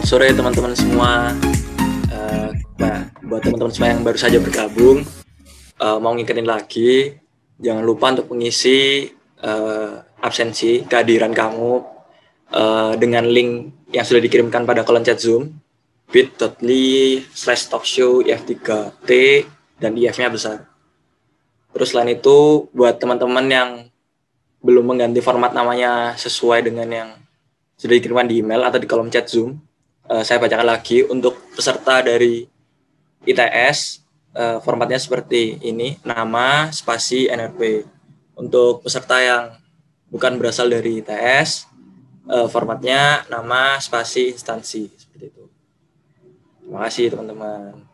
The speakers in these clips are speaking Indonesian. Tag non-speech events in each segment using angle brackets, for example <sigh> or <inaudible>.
Selamat sore teman-teman semua. Uh, buat teman-teman semua yang baru saja bergabung, uh, mau ngingetin lagi, jangan lupa untuk mengisi uh, absensi kehadiran kamu uh, dengan link yang sudah dikirimkan pada kolom chat Zoom bit.ly slash talkshow if3t dan if-nya besar. Terus selain itu, buat teman-teman yang belum mengganti format namanya sesuai dengan yang sudah dikirimkan di email atau di kolom chat Zoom, Eh, saya bacakan lagi untuk peserta dari ITS uh, eh, formatnya seperti ini nama spasi NRP untuk peserta yang bukan berasal dari ITS uh, eh, formatnya nama spasi instansi seperti itu terima kasih teman-teman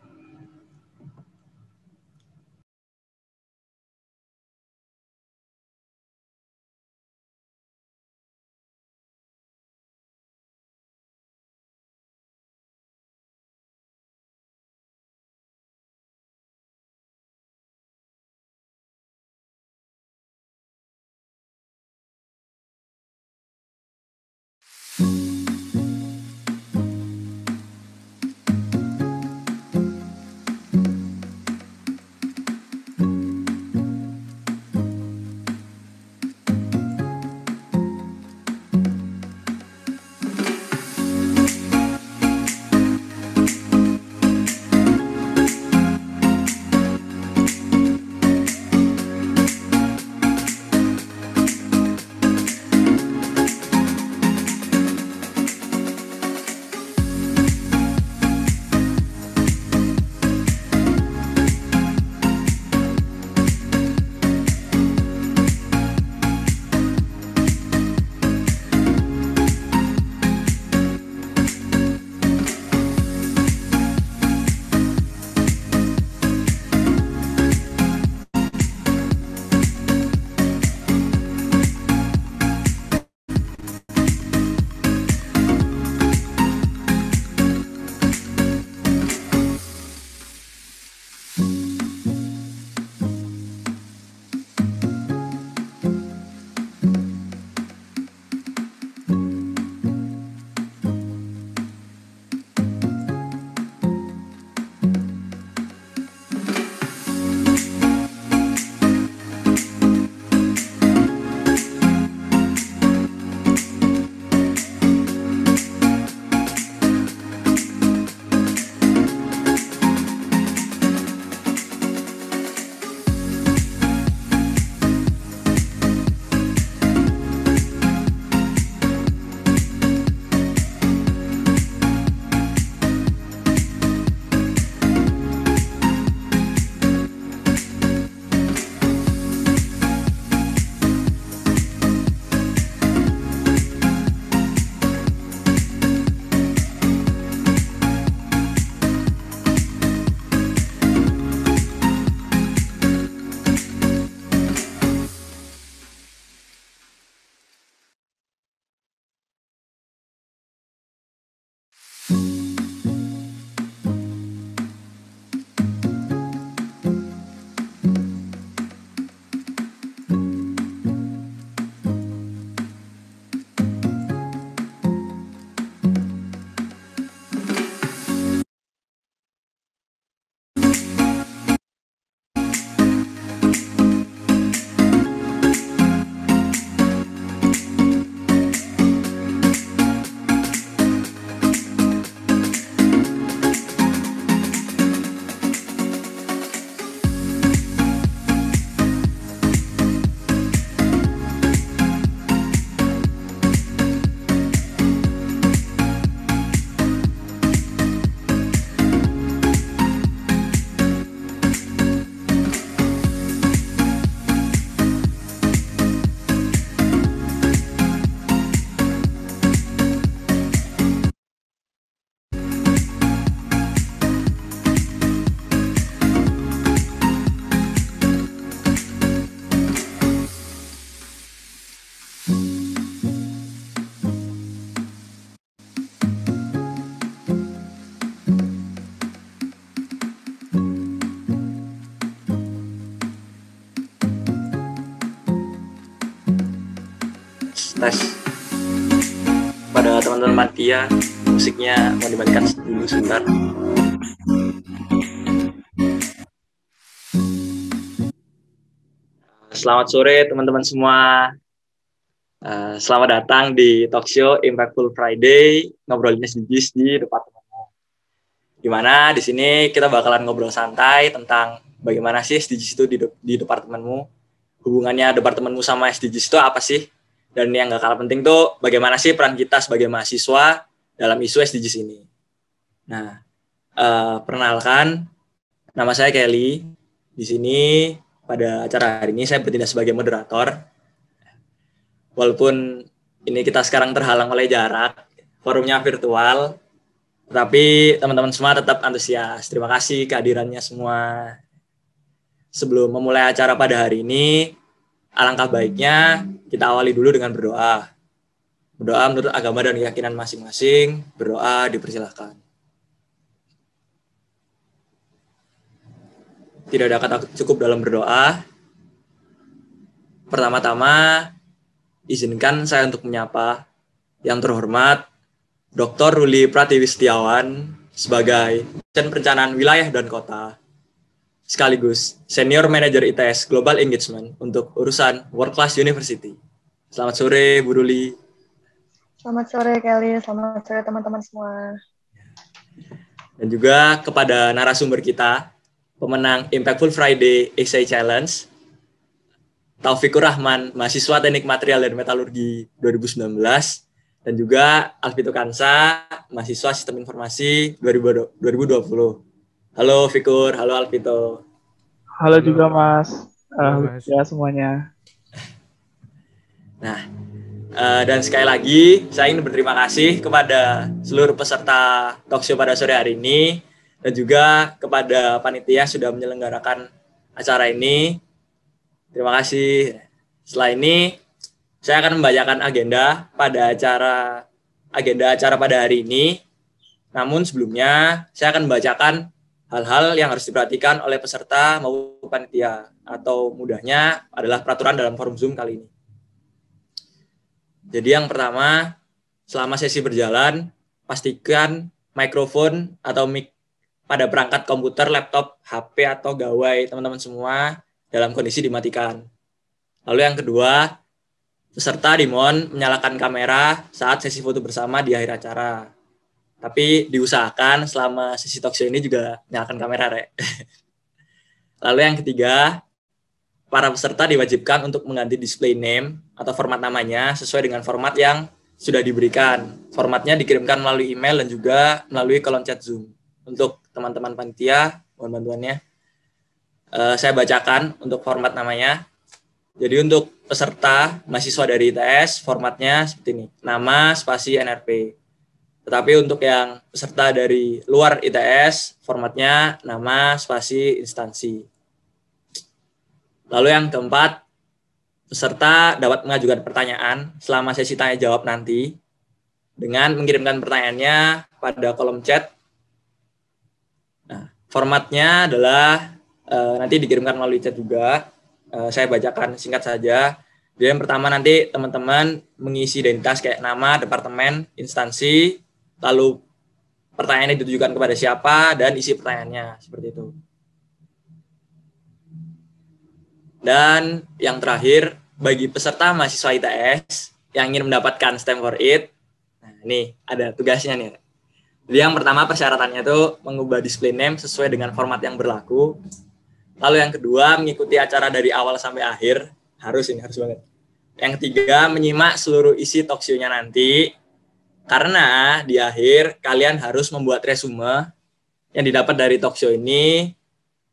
tes pada teman-teman Matia musiknya mau dimainkan dulu sebentar Selamat sore teman-teman semua eh, selamat datang di talk show Impactful Friday ngobrolinnya SDGs di depan Gimana di sini kita bakalan ngobrol santai tentang bagaimana sih SDGs itu di, de di departemenmu, hubungannya departemenmu sama SDGs itu apa sih? Dan yang gak kalah penting tuh bagaimana sih peran kita sebagai mahasiswa dalam isu SDGs ini. Nah, uh, perkenalkan, nama saya Kelly. Di sini pada acara hari ini saya bertindak sebagai moderator. Walaupun ini kita sekarang terhalang oleh jarak, forumnya virtual, tapi teman-teman semua tetap antusias. Terima kasih kehadirannya semua. Sebelum memulai acara pada hari ini, alangkah baiknya kita awali dulu dengan berdoa. Berdoa menurut agama dan keyakinan masing-masing, berdoa dipersilahkan. Tidak ada kata cukup dalam berdoa. Pertama-tama, izinkan saya untuk menyapa yang terhormat Dr. Ruli Pratiwi Setiawan sebagai Dosen Perencanaan Wilayah dan Kota sekaligus Senior Manager ITS Global Engagement untuk urusan World Class University. Selamat sore, Bu Ruli. Selamat sore, Kelly. Selamat sore, teman-teman semua. Dan juga kepada narasumber kita, pemenang Impactful Friday Essay Challenge, Taufikur Rahman, mahasiswa Teknik Material dan Metalurgi 2019, dan juga Alfito Kansa, mahasiswa Sistem Informasi 2020. Halo Fikur, halo Alvito. Halo, halo. juga Mas. Halo, mas. Ya semuanya. <laughs> Nah, uh, dan sekali lagi saya ingin berterima kasih kepada seluruh peserta talkshow pada sore hari ini dan juga kepada panitia yang sudah menyelenggarakan acara ini. Terima kasih. Setelah ini saya akan membacakan agenda pada acara agenda acara pada hari ini. Namun sebelumnya saya akan membacakan hal-hal yang harus diperhatikan oleh peserta maupun panitia atau mudahnya adalah peraturan dalam forum Zoom kali ini. Jadi yang pertama, selama sesi berjalan, pastikan mikrofon atau mic pada perangkat komputer, laptop, HP atau gawai teman-teman semua dalam kondisi dimatikan. Lalu yang kedua, peserta dimohon menyalakan kamera saat sesi foto bersama di akhir acara. Tapi diusahakan selama sesi talkshow ini juga nyalakan kamera, Re. <laughs> Lalu yang ketiga, para peserta diwajibkan untuk mengganti display name atau format namanya sesuai dengan format yang sudah diberikan. Formatnya dikirimkan melalui email dan juga melalui kolom chat Zoom. Untuk teman-teman panitia, mohon bantuannya. Eh, saya bacakan untuk format namanya. Jadi untuk peserta mahasiswa dari ITS formatnya seperti ini. Nama spasi NRP. Tetapi untuk yang peserta dari luar ITS, formatnya nama, spasi, instansi. Lalu yang keempat, peserta dapat mengajukan pertanyaan selama sesi tanya jawab nanti dengan mengirimkan pertanyaannya pada kolom chat. Nah, formatnya adalah e, nanti dikirimkan melalui chat juga. E, saya bacakan singkat saja. Jadi yang pertama nanti teman-teman mengisi identitas kayak nama, departemen, instansi, lalu pertanyaannya ditujukan kepada siapa dan isi pertanyaannya seperti itu. Dan yang terakhir bagi peserta mahasiswa ITS yang ingin mendapatkan STEM for It, nah ini ada tugasnya nih. Jadi yang pertama persyaratannya itu mengubah display name sesuai dengan format yang berlaku. Lalu yang kedua mengikuti acara dari awal sampai akhir harus ini harus banget. Yang ketiga menyimak seluruh isi talkshow nanti karena di akhir kalian harus membuat resume yang didapat dari talk show ini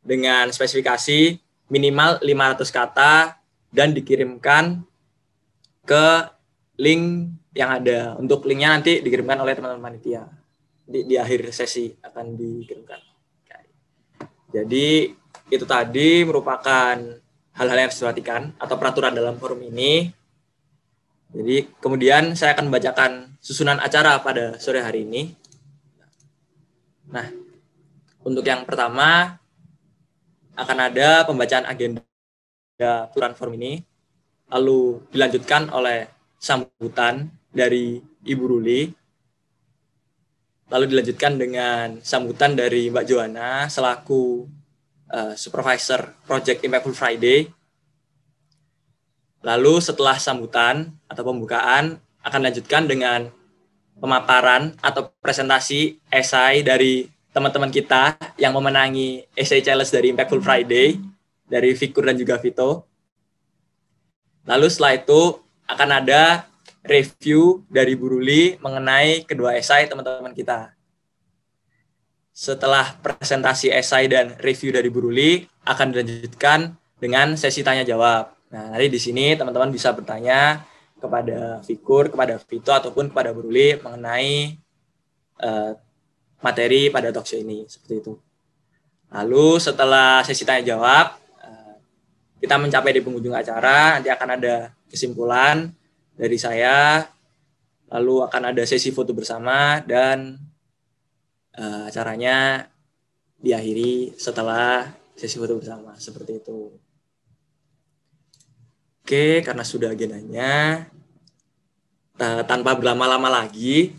dengan spesifikasi minimal 500 kata dan dikirimkan ke link yang ada. Untuk linknya nanti dikirimkan oleh teman-teman panitia. Di, di akhir sesi akan dikirimkan. Jadi itu tadi merupakan hal-hal yang harus diperhatikan atau peraturan dalam forum ini. Jadi kemudian saya akan membacakan susunan acara pada sore hari ini. Nah, untuk yang pertama akan ada pembacaan agenda aturan Form ini, lalu dilanjutkan oleh sambutan dari Ibu Ruli, lalu dilanjutkan dengan sambutan dari Mbak Joanna selaku uh, supervisor Project Impactful Friday. Lalu setelah sambutan atau pembukaan akan lanjutkan dengan pemaparan atau presentasi esai dari teman-teman kita yang memenangi esai challenge dari Impactful Friday dari Fikur dan juga Vito. Lalu setelah itu akan ada review dari Buruli mengenai kedua esai teman-teman kita. Setelah presentasi esai dan review dari Buruli akan dilanjutkan dengan sesi tanya jawab. Nah, nanti di sini teman-teman bisa bertanya kepada figur, kepada Vito ataupun kepada Bruli mengenai uh, materi pada show ini seperti itu. Lalu setelah sesi tanya jawab eh, kita mencapai di penghujung acara nanti akan ada kesimpulan dari saya lalu akan ada sesi foto bersama dan eh, acaranya diakhiri setelah sesi foto bersama seperti itu. Oke, karena sudah agendanya, eh, tanpa berlama-lama lagi,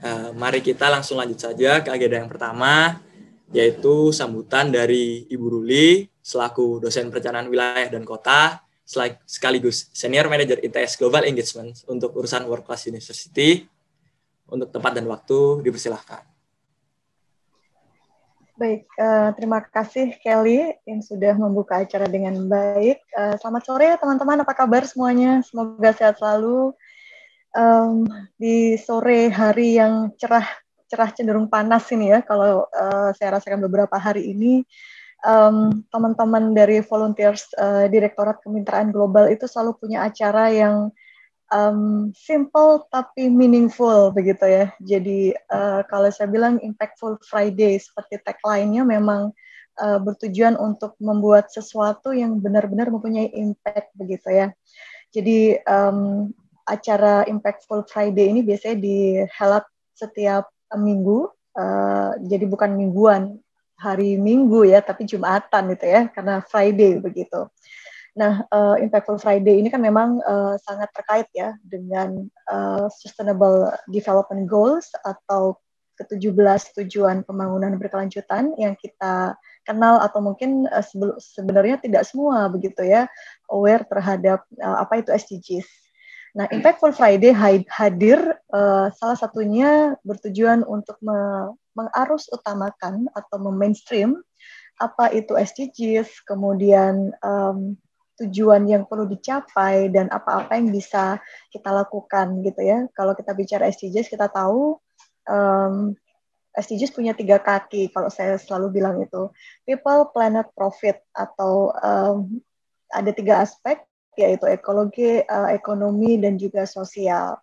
eh, mari kita langsung lanjut saja ke agenda yang pertama, yaitu sambutan dari Ibu Ruli selaku dosen perencanaan wilayah dan kota, sekaligus senior manager ITS Global Engagement untuk urusan World Class University. Untuk tempat dan waktu dipersilahkan. Baik, uh, terima kasih Kelly yang sudah membuka acara dengan baik. Uh, selamat sore teman-teman, apa kabar semuanya? Semoga sehat selalu. Um, di sore hari yang cerah, cerah cenderung panas ini ya, kalau uh, saya rasakan beberapa hari ini, teman-teman um, dari volunteers uh, Direktorat Kemitraan Global itu selalu punya acara yang um, simple tapi meaningful begitu ya. Jadi uh, kalau saya bilang impactful Friday seperti tagline-nya memang uh, bertujuan untuk membuat sesuatu yang benar-benar mempunyai impact begitu ya. Jadi um, acara impactful Friday ini biasanya dihelat setiap minggu. Uh, jadi bukan mingguan hari Minggu ya, tapi Jumatan gitu ya, karena Friday begitu. Nah, uh, Impactful Friday ini kan memang uh, sangat terkait ya dengan uh, Sustainable Development Goals atau ke-17 tujuan pembangunan berkelanjutan yang kita kenal atau mungkin uh, sebenarnya tidak semua begitu ya aware terhadap uh, apa itu SDGs. Nah, Impactful Friday hadir uh, salah satunya bertujuan untuk me mengarus utamakan atau memainstream apa itu SDGs, kemudian um, tujuan yang perlu dicapai dan apa-apa yang bisa kita lakukan gitu ya. Kalau kita bicara SDGs kita tahu um, SDGs punya tiga kaki kalau saya selalu bilang itu people, planet, profit atau um, ada tiga aspek yaitu ekologi, uh, ekonomi dan juga sosial.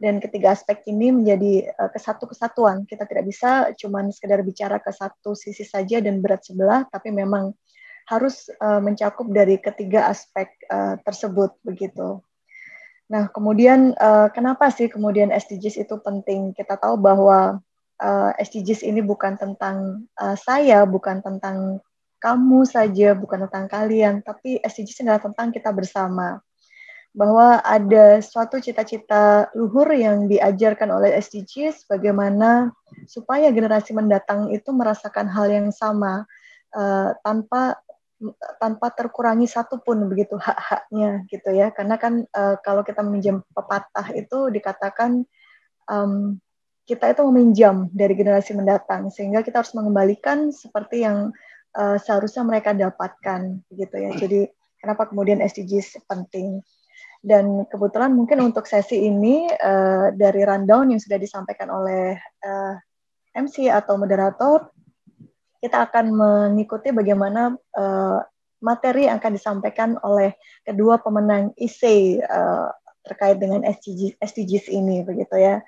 Dan ketiga aspek ini menjadi uh, eh, kesatu kesatuan. Kita tidak bisa cuman sekedar bicara ke satu sisi saja dan berat sebelah, tapi memang harus uh, mencakup dari ketiga aspek uh, tersebut begitu. Nah, kemudian uh, kenapa sih kemudian SDGs itu penting? Kita tahu bahwa uh, SDGs ini bukan tentang uh, saya, bukan tentang kamu saja, bukan tentang kalian, tapi SDGs adalah tentang kita bersama. Bahwa ada suatu cita-cita luhur yang diajarkan oleh SDGs, bagaimana supaya generasi mendatang itu merasakan hal yang sama uh, tanpa tanpa terkurangi satupun begitu hak-haknya gitu ya karena kan uh, kalau kita meminjam pepatah itu dikatakan um, kita itu meminjam dari generasi mendatang sehingga kita harus mengembalikan seperti yang uh, seharusnya mereka dapatkan gitu ya jadi kenapa kemudian SDGs penting dan kebetulan mungkin untuk sesi ini uh, dari rundown yang sudah disampaikan oleh uh, MC atau moderator kita akan mengikuti bagaimana uh, materi yang akan disampaikan oleh kedua pemenang IC uh, eh, terkait dengan SDGs, SDGs ini begitu ya.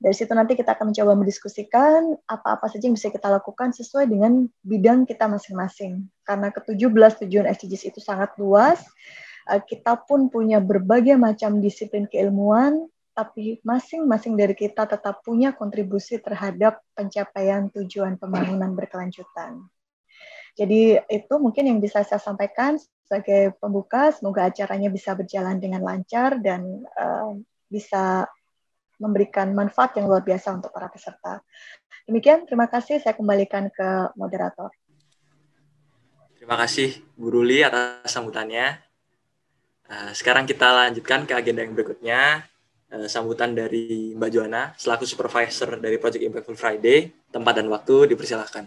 Dari situ nanti kita akan mencoba mendiskusikan apa-apa saja yang bisa kita lakukan sesuai dengan bidang kita masing-masing. Karena ke-17 tujuan SDGs itu sangat luas, eh, kita pun punya berbagai macam disiplin keilmuan, tapi masing-masing dari kita tetap punya kontribusi terhadap pencapaian tujuan pembangunan berkelanjutan. Jadi itu mungkin yang bisa saya sampaikan sebagai pembuka. Semoga acaranya bisa berjalan dengan lancar dan uh, bisa memberikan manfaat yang luar biasa untuk para peserta. Demikian, terima kasih. Saya kembalikan ke moderator. Terima kasih, Bu Ruli, atas sambutannya. Eh, sekarang kita lanjutkan ke agenda yang berikutnya, Eh, sambutan dari Mbak Joana selaku supervisor dari Project Impactful Friday. Tempat dan waktu dipersilahkan.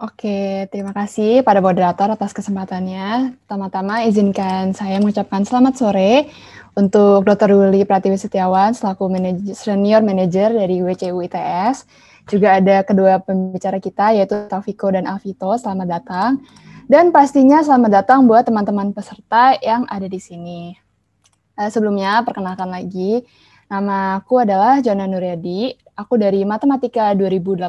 Oke, terima kasih pada moderator atas kesempatannya. Pertama-tama izinkan saya mengucapkan selamat sore untuk Dr. Ruli Pratiwi Setiawan selaku manajer, senior manager dari WCU ITS. Juga ada kedua pembicara kita yaitu Taufiko dan Alvito. Selamat datang. Dan pastinya selamat datang buat teman-teman peserta yang ada di sini. Uh, sebelumnya, perkenalkan lagi, nama aku adalah Jona Nuryadi. Aku dari Matematika 2018,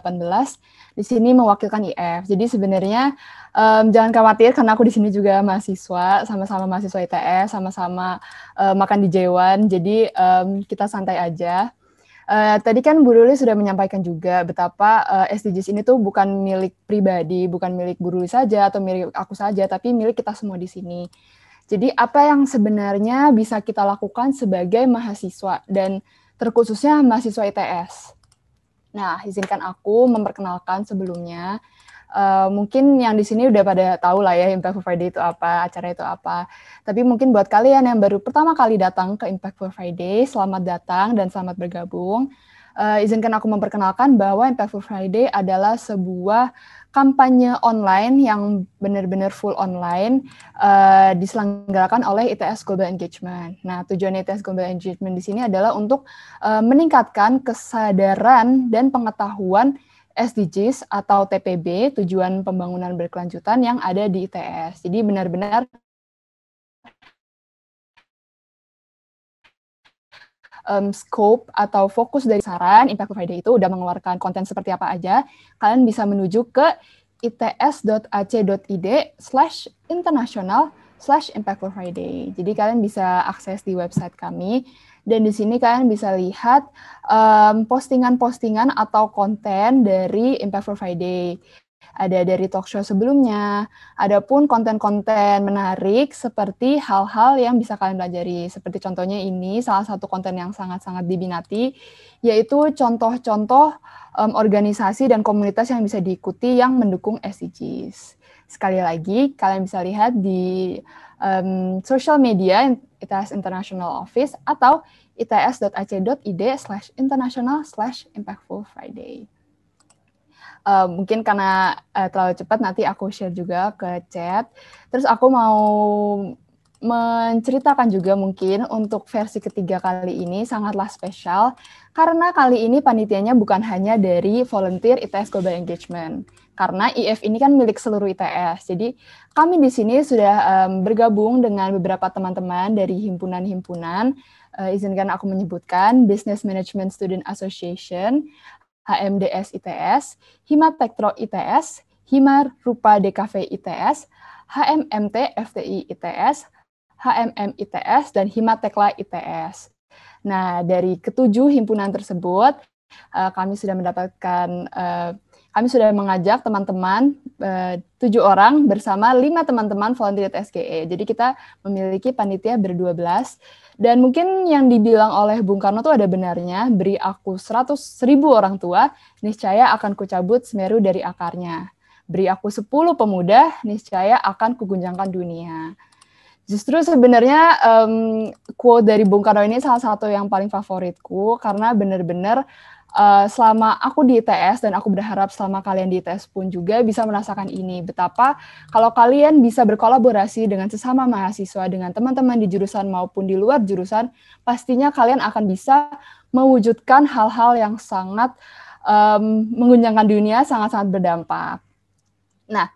di sini mewakilkan IF. Jadi sebenarnya um, jangan khawatir karena aku di sini juga mahasiswa, sama-sama mahasiswa ITS, sama-sama uh, makan di Jewan. Jadi um, kita santai aja. Uh, tadi kan Bu Ruli sudah menyampaikan juga betapa uh, eh, SDGs ini tuh bukan milik pribadi, bukan milik Bu Ruli saja atau milik aku saja, tapi milik kita semua di sini. Jadi apa yang sebenarnya bisa kita lakukan sebagai mahasiswa dan terkhususnya mahasiswa ITS? Nah, izinkan aku memperkenalkan sebelumnya Eh, mungkin yang di sini udah pada tahu lah ya Impact Friday itu apa, acara itu apa. Tapi mungkin buat kalian yang baru pertama kali datang ke Impact Friday, selamat datang dan selamat bergabung. Uh, izinkan aku memperkenalkan bahwa Impact Friday adalah sebuah kampanye online yang benar-benar full online uh, diselenggarakan oleh ITS Global Engagement. Nah, tujuan ITS Global Engagement di sini adalah untuk uh, meningkatkan kesadaran dan pengetahuan SDGs atau TPB, tujuan pembangunan berkelanjutan yang ada di ITS. Jadi benar-benar um, scope atau fokus dari saran Impact Friday itu udah mengeluarkan konten seperti apa aja, kalian bisa menuju ke its.ac.id slash international slash Impact Friday. Jadi kalian bisa akses di website kami dan di sini kalian bisa lihat postingan-postingan um, atau konten dari Impactful Friday. Ada dari talk show sebelumnya, ada pun konten-konten menarik seperti hal-hal yang bisa kalian pelajari. Seperti contohnya ini, salah satu konten yang sangat-sangat diminati, yaitu contoh-contoh um, organisasi dan komunitas yang bisa diikuti yang mendukung SDGs. Sekali lagi, kalian bisa lihat di um, social media ITS International Office atau its.ac.id e slash international slash impactful Friday. Uh, mungkin karena uh, terlalu cepat nanti aku share juga ke chat. Terus aku mau menceritakan juga mungkin untuk versi ketiga kali ini sangatlah spesial karena kali ini panitianya bukan hanya dari volunteer ITS Global Engagement, karena IF ini kan milik seluruh ITS. Jadi kami di sini sudah um, bergabung dengan beberapa teman-teman dari himpunan-himpunan. Uh, izinkan aku menyebutkan Business Management Student Association, HMDS ITS, Hima Tektro ITS, Hima Rupa DKV ITS, HMMT FTI ITS, HMM ITS, dan Hima Tekla ITS. Nah, dari ketujuh himpunan tersebut, eh, kami sudah mendapatkan eh, kami sudah mengajak teman-teman eh, tujuh -teman, orang bersama lima teman-teman volunteer SGE. Jadi kita memiliki panitia berdua belas dan mungkin yang dibilang oleh Bung Karno tuh ada benarnya, beri aku seratus ribu orang tua, niscaya akan kucabut Semeru dari akarnya. Beri aku sepuluh pemuda, niscaya akan kugunjangkan dunia. Justru sebenarnya um, quote dari Bung Karno ini salah satu yang paling favoritku karena benar-benar Eh, selama aku di ITS dan aku berharap selama kalian di ITS pun juga bisa merasakan ini betapa kalau kalian bisa berkolaborasi dengan sesama mahasiswa dengan teman-teman di jurusan maupun di luar jurusan pastinya kalian akan bisa mewujudkan hal-hal yang sangat um, mengguncangkan dunia sangat-sangat berdampak. Nah,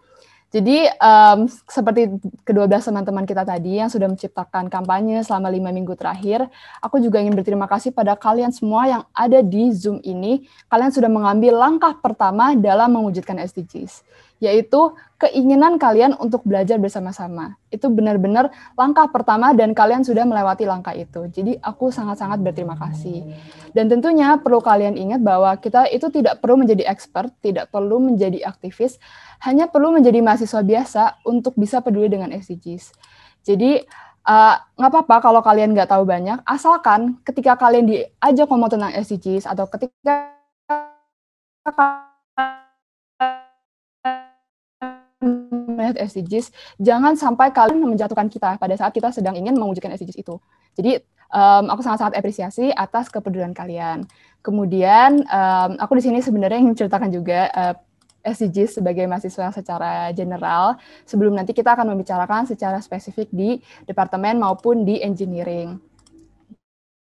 jadi um, seperti kedua belas teman-teman kita tadi yang sudah menciptakan kampanye selama lima minggu terakhir, aku juga ingin berterima kasih pada kalian semua yang ada di Zoom ini. Kalian sudah mengambil langkah pertama dalam mewujudkan SDGs yaitu keinginan kalian untuk belajar bersama-sama. Itu benar-benar langkah pertama dan kalian sudah melewati langkah itu. Jadi aku sangat-sangat berterima kasih. Dan tentunya perlu kalian ingat bahwa kita itu tidak perlu menjadi expert, tidak perlu menjadi aktivis, hanya perlu menjadi mahasiswa biasa untuk bisa peduli dengan SDGs. Jadi eh, nggak uh, apa-apa kalau kalian nggak tahu banyak, asalkan ketika kalian diajak ngomong tentang SDGs atau ketika planet SDGs, jangan sampai kalian menjatuhkan kita pada saat kita sedang ingin mewujudkan SDGs itu. Jadi um, aku sangat-sangat apresiasi atas kepedulian kalian. Kemudian um, aku di sini sebenarnya ingin ceritakan juga uh, eh, SDGs sebagai mahasiswa secara general sebelum nanti kita akan membicarakan secara spesifik di departemen maupun di engineering.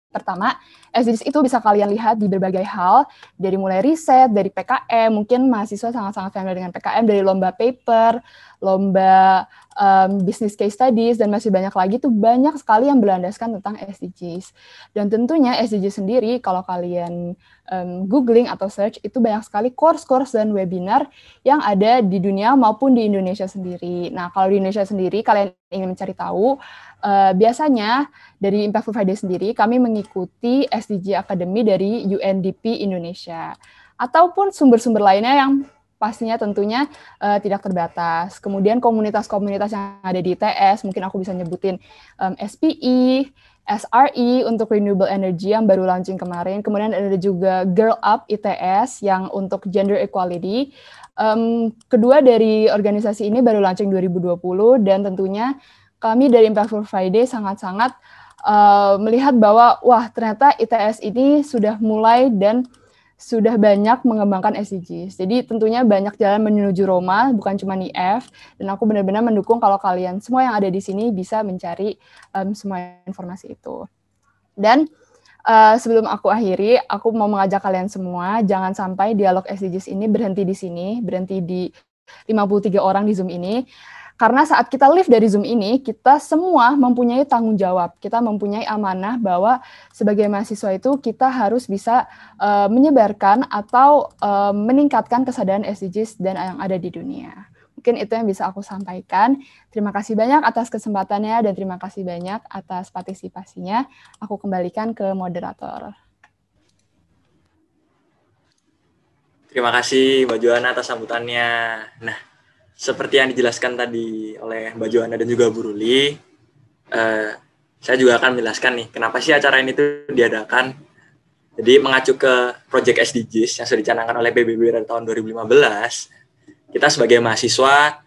Pertama, SDGs itu bisa kalian lihat di berbagai hal, dari mulai riset, dari PKM, mungkin mahasiswa sangat-sangat familiar dengan PKM, dari lomba paper, lomba um, business case studies, dan masih banyak lagi tuh banyak sekali yang berlandaskan tentang SDGs. Dan tentunya SDGs sendiri kalau kalian um, googling atau search itu banyak sekali course-course dan webinar yang ada di dunia maupun di Indonesia sendiri. Nah kalau di Indonesia sendiri kalian ingin mencari tahu, uh, biasanya dari Impactful Friday sendiri kami mengikuti SDG Academy dari UNDP Indonesia ataupun sumber-sumber lainnya yang pastinya tentunya uh, tidak terbatas. Kemudian komunitas-komunitas yang ada di ITS, mungkin aku bisa nyebutin um, SPI, SRE untuk renewable energy yang baru launching kemarin. Kemudian ada juga Girl Up ITS yang untuk gender equality. Um, kedua dari organisasi ini baru launching 2020 dan tentunya kami dari Impact for Friday sangat-sangat uh, melihat bahwa wah ternyata ITS ini sudah mulai dan sudah banyak mengembangkan SDGs. Jadi tentunya banyak jalan menuju Roma, bukan cuma IF. Dan aku benar-benar mendukung kalau kalian semua yang ada di sini bisa mencari um, semua informasi itu. Dan uh, sebelum aku akhiri, aku mau mengajak kalian semua, jangan sampai dialog SDGs ini berhenti di sini, berhenti di 53 orang di Zoom ini. Karena saat kita live dari Zoom ini, kita semua mempunyai tanggung jawab. Kita mempunyai amanah bahwa sebagai mahasiswa itu kita harus bisa uh, menyebarkan atau uh, meningkatkan kesadaran SDGs dan yang ada di dunia. Mungkin itu yang bisa aku sampaikan. Terima kasih banyak atas kesempatannya dan terima kasih banyak atas partisipasinya. Aku kembalikan ke moderator. Terima kasih Mbak Juana atas sambutannya. Nah, seperti yang dijelaskan tadi oleh Mbak Juanda dan juga Bu Ruli, eh, saya juga akan menjelaskan nih kenapa sih acara ini tuh diadakan. Jadi mengacu ke Project SDGs yang sudah dicanangkan oleh PBB pada tahun 2015, kita sebagai mahasiswa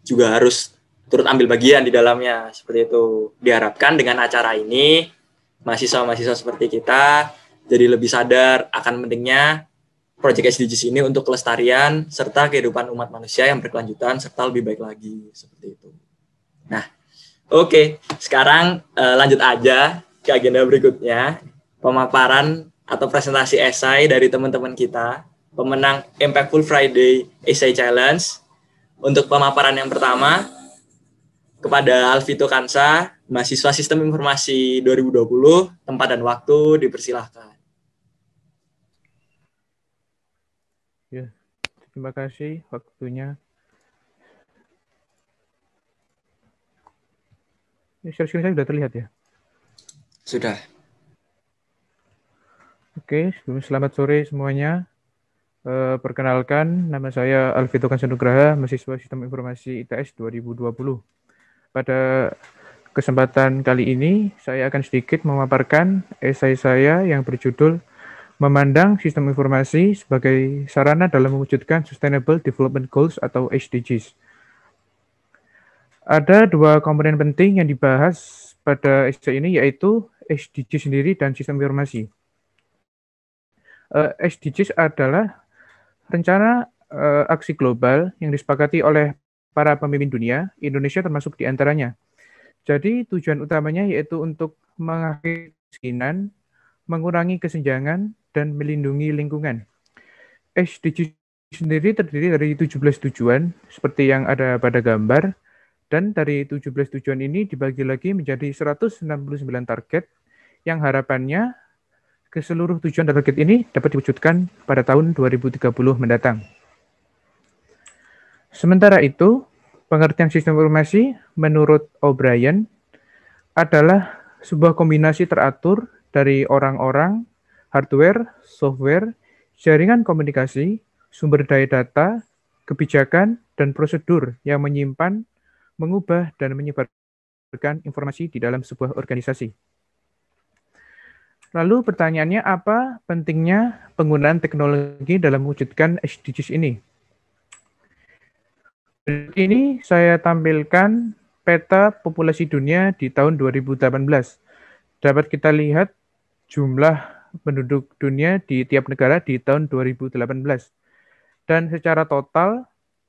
juga harus turut ambil bagian di dalamnya. Seperti itu diharapkan dengan acara ini mahasiswa-mahasiswa seperti kita jadi lebih sadar akan pentingnya proyek SDGs ini untuk kelestarian serta kehidupan umat manusia yang berkelanjutan serta lebih baik lagi seperti itu. Nah, oke, okay. sekarang uh, lanjut aja ke agenda berikutnya, pemaparan atau presentasi esai dari teman-teman kita, pemenang Impactful Friday Essay Challenge. Untuk pemaparan yang pertama kepada Alvito Kansa, mahasiswa Sistem Informasi 2020, tempat dan waktu dipersilahkan. Terima kasih waktunya. Ini share screen saya sudah terlihat ya? Sudah. Oke, okay, selamat sore semuanya. E, perkenalkan, nama saya Alvito Kansanugraha, mahasiswa Sistem Informasi ITS 2020. Pada kesempatan kali ini, saya akan sedikit memaparkan esai saya yang berjudul memandang sistem informasi sebagai sarana dalam mewujudkan Sustainable Development Goals atau SDGs. Ada dua komponen penting yang dibahas pada SDG ini yaitu SDG sendiri dan sistem informasi. Uh, eh, SDGs adalah rencana uh, aksi global yang disepakati oleh para pemimpin dunia, Indonesia termasuk di antaranya. Jadi tujuan utamanya yaitu untuk mengakhiri kemiskinan, mengurangi kesenjangan, dan melindungi lingkungan. Eh, SDG sendiri terdiri dari 17 tujuan seperti yang ada pada gambar dan dari 17 tujuan ini dibagi lagi menjadi 169 target yang harapannya keseluruh tujuan target ini dapat diwujudkan pada tahun 2030 mendatang. Sementara itu, pengertian sistem informasi menurut O'Brien adalah sebuah kombinasi teratur dari orang-orang, hardware, software, jaringan komunikasi, sumber daya data, kebijakan, dan prosedur yang menyimpan, mengubah, dan menyebarkan informasi di dalam sebuah organisasi. Lalu pertanyaannya apa pentingnya penggunaan teknologi dalam mewujudkan SDGs ini? ini saya tampilkan peta populasi dunia di tahun 2018. Dapat kita lihat jumlah penduduk dunia di tiap negara di tahun 2018. Dan secara total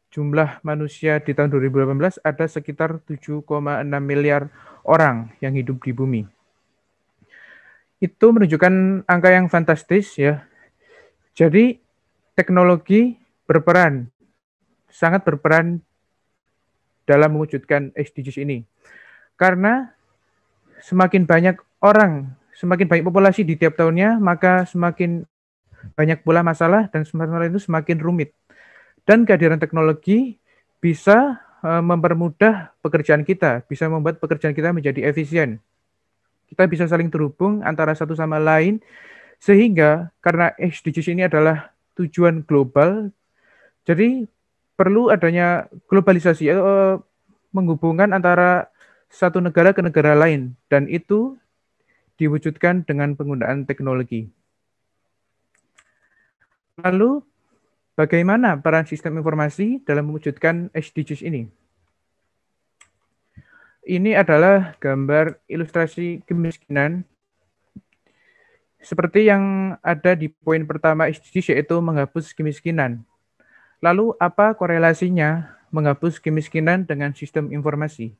jumlah manusia di tahun 2018 ada sekitar 7,6 miliar orang yang hidup di bumi. Itu menunjukkan angka yang fantastis ya. Jadi teknologi berperan sangat berperan dalam mewujudkan SDGs ini. Karena semakin banyak orang semakin banyak populasi di tiap tahunnya, maka semakin banyak pula masalah dan masalah itu semakin rumit. Dan kehadiran teknologi bisa e, mempermudah pekerjaan kita, bisa membuat pekerjaan kita menjadi efisien. Kita bisa saling terhubung antara satu sama lain, sehingga karena SDGs ini adalah tujuan global, jadi perlu adanya globalisasi, e, e, menghubungkan antara satu negara ke negara lain, dan itu diwujudkan dengan penggunaan teknologi. Lalu, bagaimana peran sistem informasi dalam mewujudkan SDGs ini? Ini adalah gambar ilustrasi kemiskinan seperti yang ada di poin pertama SDGs yaitu menghapus kemiskinan. Lalu apa korelasinya menghapus kemiskinan dengan sistem informasi?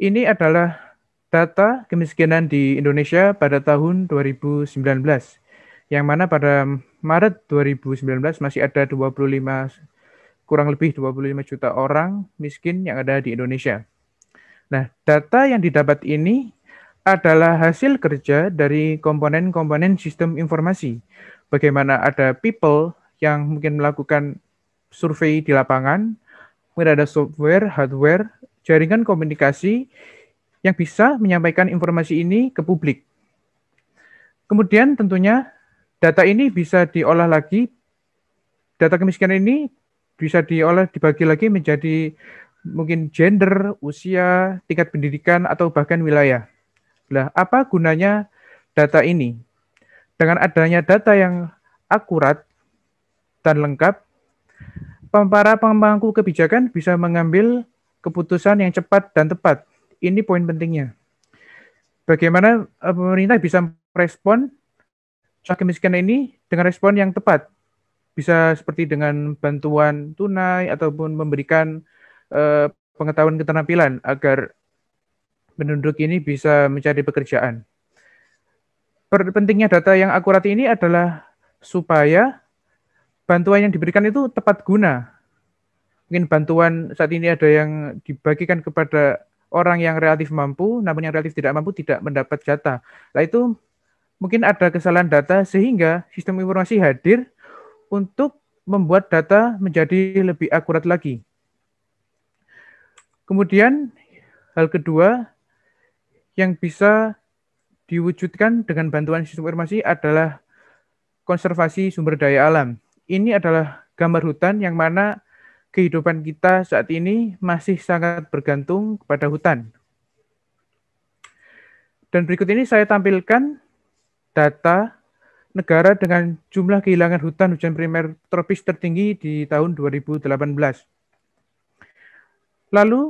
Ini adalah data kemiskinan di Indonesia pada tahun 2019 yang mana pada Maret 2019 masih ada 25 kurang lebih 25 juta orang miskin yang ada di Indonesia. Nah, data yang didapat ini adalah hasil kerja dari komponen-komponen sistem informasi. Bagaimana ada people yang mungkin melakukan survei di lapangan, kemudian ada software, hardware, jaringan komunikasi yang bisa menyampaikan informasi ini ke publik. Kemudian tentunya data ini bisa diolah lagi, data kemiskinan ini bisa diolah dibagi lagi menjadi mungkin gender, usia, tingkat pendidikan, atau bahkan wilayah. Nah, apa gunanya data ini? Dengan adanya data yang akurat dan lengkap, para pemangku kebijakan bisa mengambil keputusan yang cepat dan tepat ini poin pentingnya. Bagaimana eh, pemerintah bisa merespon soal kemiskinan ini dengan respon yang tepat. Bisa seperti dengan bantuan tunai ataupun memberikan uh, pengetahuan keterampilan agar penduduk ini bisa mencari pekerjaan. Per pentingnya data yang akurat ini adalah supaya bantuan yang diberikan itu tepat guna. Mungkin bantuan saat ini ada yang dibagikan kepada orang yang relatif mampu, namun yang relatif tidak mampu tidak mendapat jatah. Nah itu mungkin ada kesalahan data sehingga sistem informasi hadir untuk membuat data menjadi lebih akurat lagi. Kemudian hal kedua yang bisa diwujudkan dengan bantuan sistem informasi adalah konservasi sumber daya alam. Ini adalah gambar hutan yang mana kehidupan kita saat ini masih sangat bergantung kepada hutan. Dan berikut ini saya tampilkan data negara dengan jumlah kehilangan hutan hujan primer tropis tertinggi di tahun 2018. Lalu,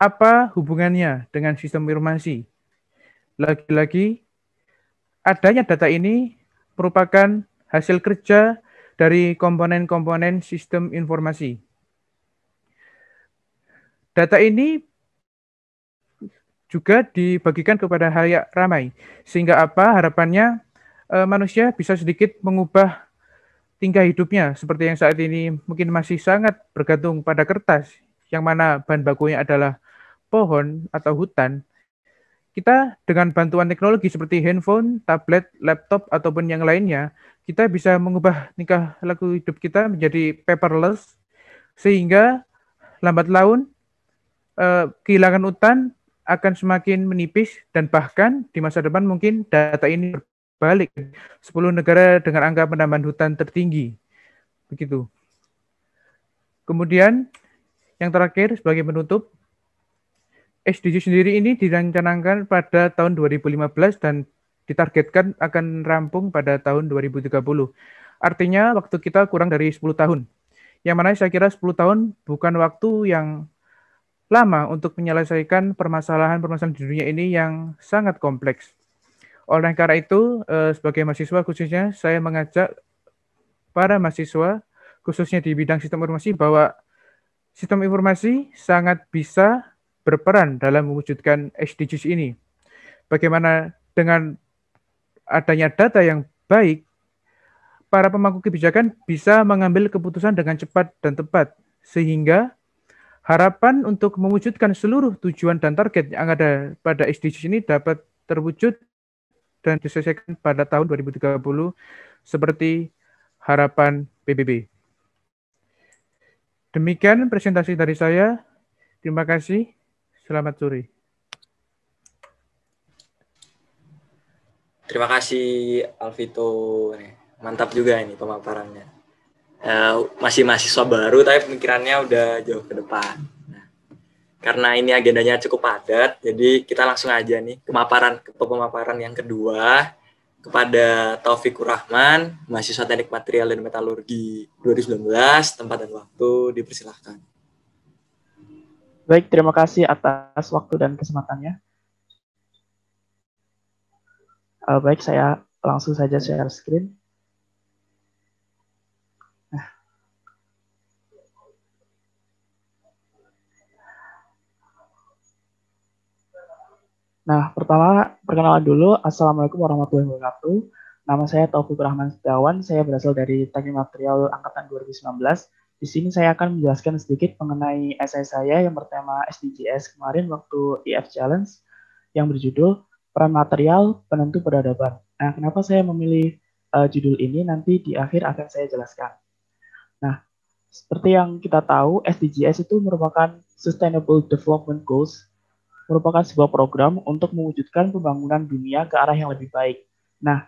apa hubungannya dengan sistem informasi? Lagi-lagi, adanya data ini merupakan hasil kerja dari komponen-komponen sistem informasi. Data ini juga dibagikan kepada halayak ramai, sehingga apa harapannya uh, manusia bisa sedikit mengubah tingkah hidupnya, seperti yang saat ini mungkin masih sangat bergantung pada kertas, yang mana bahan bakunya adalah pohon atau hutan. Kita dengan bantuan teknologi seperti handphone, tablet, laptop, ataupun yang lainnya, kita bisa mengubah tingkah laku hidup kita menjadi paperless, sehingga lambat laun eh, kehilangan hutan akan semakin menipis dan bahkan di masa depan mungkin data ini berbalik 10 negara dengan angka penambahan hutan tertinggi begitu kemudian yang terakhir sebagai penutup SDG sendiri ini direncanakan pada tahun 2015 dan ditargetkan akan rampung pada tahun 2030 artinya waktu kita kurang dari 10 tahun yang mana saya kira 10 tahun bukan waktu yang lama untuk menyelesaikan permasalahan-permasalahan di dunia ini yang sangat kompleks. Oleh karena itu, eh, sebagai mahasiswa khususnya, saya mengajak para mahasiswa, khususnya di bidang sistem informasi, bahwa sistem informasi sangat bisa berperan dalam mewujudkan SDGs ini. Bagaimana dengan adanya data yang baik, para pemangku kebijakan bisa mengambil keputusan dengan cepat dan tepat, sehingga Harapan untuk mewujudkan seluruh tujuan dan target yang ada pada SDGs ini dapat terwujud dan diselesaikan pada tahun 2030 seperti harapan PBB. Demikian presentasi dari saya. Terima kasih. Selamat sore. Terima kasih Alvito. Mantap juga ini pemaparannya uh, masih mahasiswa baru tapi pemikirannya udah jauh ke depan. Nah, karena ini agendanya cukup padat, jadi kita langsung aja nih pemaparan ke pemaparan yang kedua kepada Taufikur Rahman, mahasiswa Teknik Material dan Metalurgi 2019, tempat dan waktu dipersilahkan. Baik, terima kasih atas waktu dan kesempatannya. Uh, baik, saya langsung saja share screen. Nah, pertama perkenalan dulu. Assalamualaikum warahmatullahi wabarakatuh. Nama saya Taufik Rahman Setiawan. Saya berasal dari Teknik Material Angkatan 2019. Di sini saya akan menjelaskan sedikit mengenai esai saya yang bertema SDGs kemarin waktu EF Challenge yang berjudul Peran Material Penentu Peradaban. Nah, kenapa saya memilih uh, judul ini nanti di akhir akan saya jelaskan. Nah, seperti yang kita tahu, SDGs itu merupakan Sustainable Development Goals merupakan sebuah program untuk mewujudkan pembangunan dunia ke arah yang lebih baik. Nah,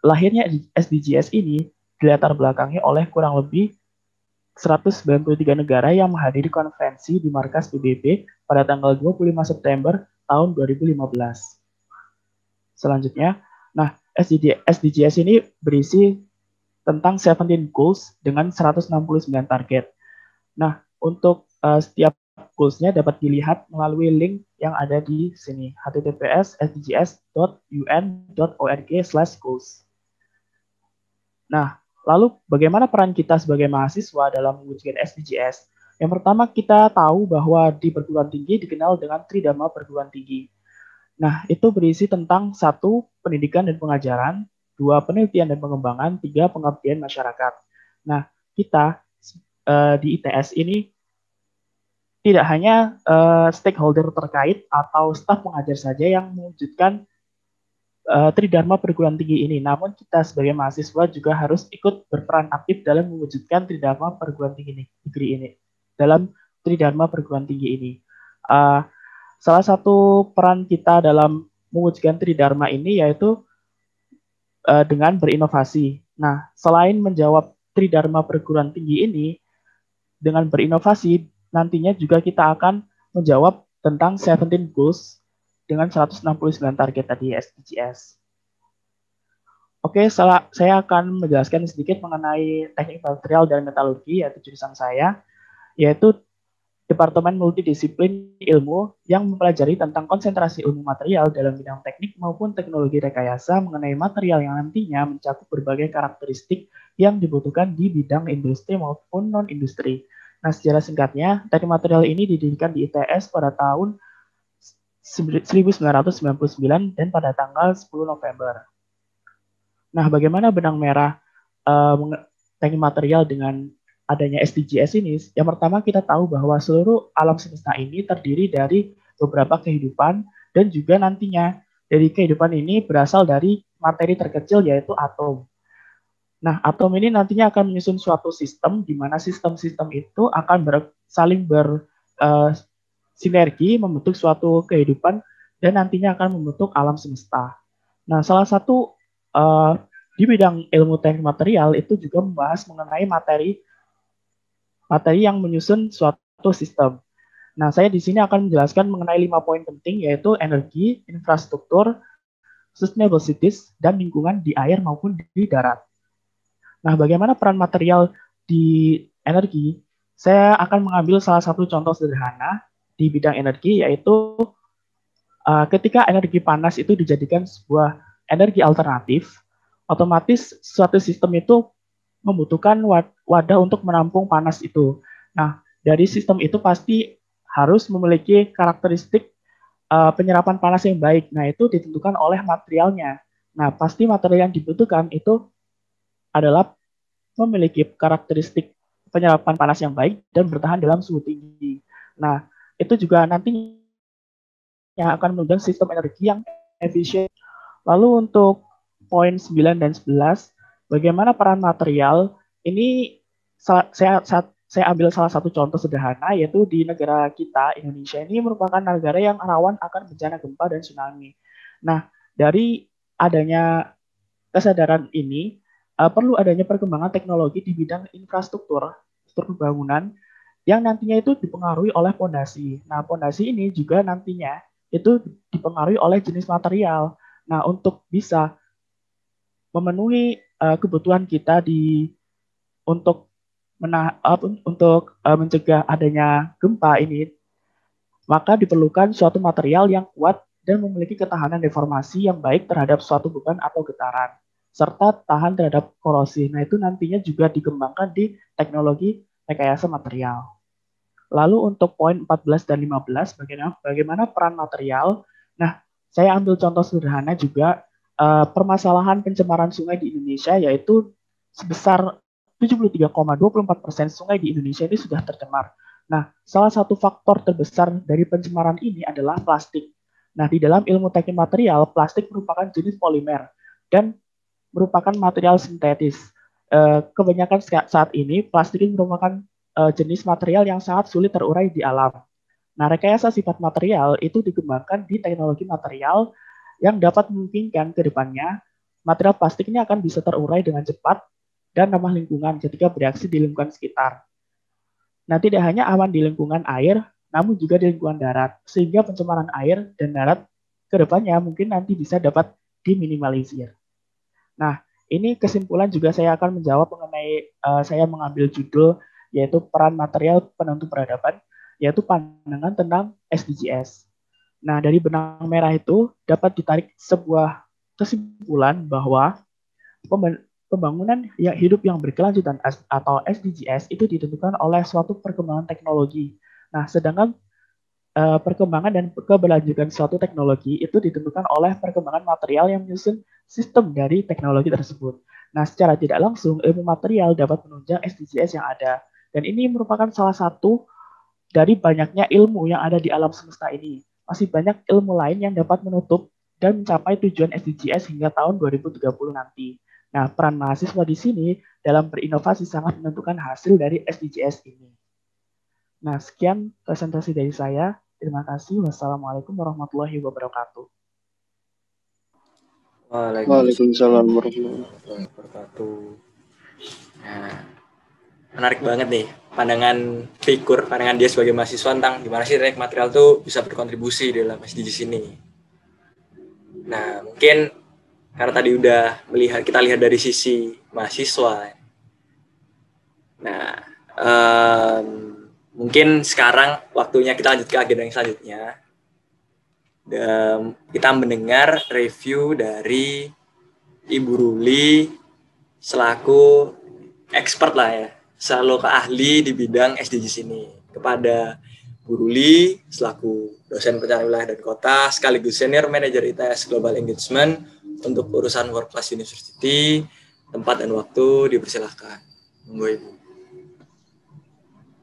lahirnya SDGs ini dilatar belakangi oleh kurang lebih 193 negara yang menghadiri konferensi di markas PBB pada tanggal 25 September tahun 2015. Selanjutnya, nah SDGs ini berisi tentang 17 goals dengan 169 target. Nah, untuk uh, setiap goalsnya dapat dilihat melalui link yang ada di sini, https sdgs.un.org slash goals. Nah, lalu bagaimana peran kita sebagai mahasiswa dalam mewujudkan SDGs? Yang pertama, kita tahu bahwa di perguruan tinggi dikenal dengan tridharma perguruan tinggi. Nah, itu berisi tentang satu pendidikan dan pengajaran, dua penelitian dan pengembangan, tiga pengabdian masyarakat. Nah, kita eh, di ITS ini tidak hanya uh, stakeholder terkait atau staf pengajar saja yang mewujudkan uh, tridharma perguruan tinggi ini, namun kita sebagai mahasiswa juga harus ikut berperan aktif dalam mewujudkan tridharma perguruan tinggi ini, negeri ini, dalam tridharma perguruan tinggi ini. Uh, salah satu peran kita dalam mewujudkan tridharma ini yaitu uh, dengan berinovasi. Nah, selain menjawab tridharma perguruan tinggi ini dengan berinovasi nantinya juga kita akan menjawab tentang 17 goals dengan 169 target tadi SDGs. Oke, salah, saya akan menjelaskan sedikit mengenai teknik material dan metalurgi, yaitu jurusan saya, yaitu Departemen Multidisiplin Ilmu yang mempelajari tentang konsentrasi ilmu material dalam bidang teknik maupun teknologi rekayasa mengenai material yang nantinya mencakup berbagai karakteristik yang dibutuhkan di bidang industri maupun non-industri Nah, sejarah singkatnya, teknik material ini didirikan di ITS pada tahun 1999 dan pada tanggal 10 November. Nah, bagaimana benang merah uh, teknik material dengan adanya SDGs ini? Yang pertama, kita tahu bahwa seluruh alam semesta ini terdiri dari beberapa kehidupan dan juga nantinya dari kehidupan ini berasal dari materi terkecil yaitu atom. Nah, atom ini nantinya akan menyusun suatu sistem di mana sistem-sistem itu akan ber, saling bersinergi eh, uh, membentuk suatu kehidupan dan nantinya akan membentuk alam semesta. Nah, salah satu uh, di bidang ilmu teknik material itu juga membahas mengenai materi materi yang menyusun suatu sistem. Nah, saya di sini akan menjelaskan mengenai lima poin penting yaitu energi, infrastruktur, sustainable cities, dan lingkungan di air maupun di darat. Nah, bagaimana peran material di energi? Saya akan mengambil salah satu contoh sederhana di bidang energi, yaitu uh, ketika energi panas itu dijadikan sebuah energi alternatif, otomatis suatu sistem itu membutuhkan wadah untuk menampung panas itu. Nah, dari sistem itu pasti harus memiliki karakteristik uh, penyerapan panas yang baik. Nah, itu ditentukan oleh materialnya. Nah, pasti material yang dibutuhkan itu adalah memiliki karakteristik penyerapan panas yang baik dan bertahan dalam suhu tinggi. Nah, itu juga nantinya akan menunjang sistem energi yang efisien. Lalu untuk poin 9 dan 11, bagaimana peran material ini saya saya ambil salah satu contoh sederhana yaitu di negara kita Indonesia ini merupakan negara yang rawan akan bencana gempa dan tsunami. Nah, dari adanya kesadaran ini uh, perlu adanya perkembangan teknologi di bidang infrastruktur, struktur bangunan yang nantinya itu dipengaruhi oleh pondasi. Nah, pondasi ini juga nantinya itu dipengaruhi oleh jenis material. Nah, untuk bisa memenuhi uh, kebutuhan kita di untuk menah, uh, untuk uh, mencegah adanya gempa ini, maka diperlukan suatu material yang kuat dan memiliki ketahanan deformasi yang baik terhadap suatu beban atau getaran serta tahan terhadap korosi. Nah, itu nantinya juga dikembangkan di teknologi rekayasa material. Lalu untuk poin 14 dan 15, bagaimana, bagaimana peran material? Nah, saya ambil contoh sederhana juga, eh, permasalahan pencemaran sungai di Indonesia yaitu sebesar 73,24 persen sungai di Indonesia ini sudah tercemar. Nah, salah satu faktor terbesar dari pencemaran ini adalah plastik. Nah, di dalam ilmu teknik material, plastik merupakan jenis polimer dan merupakan material sintetis. Eh, kebanyakan saat ini, plastik merupakan eh, jenis material yang sangat sulit terurai di alam. Nah, rekayasa sifat material itu dikembangkan di teknologi material yang dapat memungkinkan ke depannya material plastik ini akan bisa terurai dengan cepat dan ramah lingkungan ketika bereaksi di lingkungan sekitar. Nah, tidak hanya aman di lingkungan air, namun juga di lingkungan darat, sehingga pencemaran air dan darat ke depannya mungkin nanti bisa dapat diminimalisir. Nah, ini kesimpulan juga saya akan menjawab mengenai uh, saya mengambil judul yaitu peran material penentu peradaban, yaitu pandangan tentang SDGs. Nah, dari benang merah itu dapat ditarik sebuah kesimpulan bahwa pembangunan yang hidup yang berkelanjutan atau SDGs itu ditentukan oleh suatu perkembangan teknologi. Nah, sedangkan eh, perkembangan dan keberlanjutan suatu teknologi itu ditentukan oleh perkembangan material yang menyusun sistem dari teknologi tersebut. Nah, secara tidak langsung, ilmu material dapat menunjang SDGs yang ada. Dan ini merupakan salah satu dari banyaknya ilmu yang ada di alam semesta ini. Masih banyak ilmu lain yang dapat menutup dan mencapai tujuan SDGs hingga tahun 2030 nanti. Nah, peran mahasiswa di sini dalam berinovasi sangat menentukan hasil dari SDGs ini. Nah, sekian presentasi dari saya. Terima kasih. Wassalamualaikum warahmatullahi wabarakatuh. Waalaikumsalam warahmatullahi wabarakatuh. Nah, menarik banget nih pandangan figur, pandangan dia sebagai mahasiswa tentang gimana sih rek material tuh bisa berkontribusi dalam di sini. Nah, mungkin karena tadi udah melihat kita lihat dari sisi mahasiswa. Nah, um, mungkin sekarang waktunya kita lanjut ke agenda yang selanjutnya um, kita mendengar review dari Ibu Ruli selaku expert lah ya, selalu ke ahli di bidang SDGs ini. Kepada Bu Ruli selaku dosen pencari wilayah dan kota sekaligus senior manager ITS Global Engagement untuk urusan workplace University, tempat dan waktu dipersilahkan. Monggo Ibu.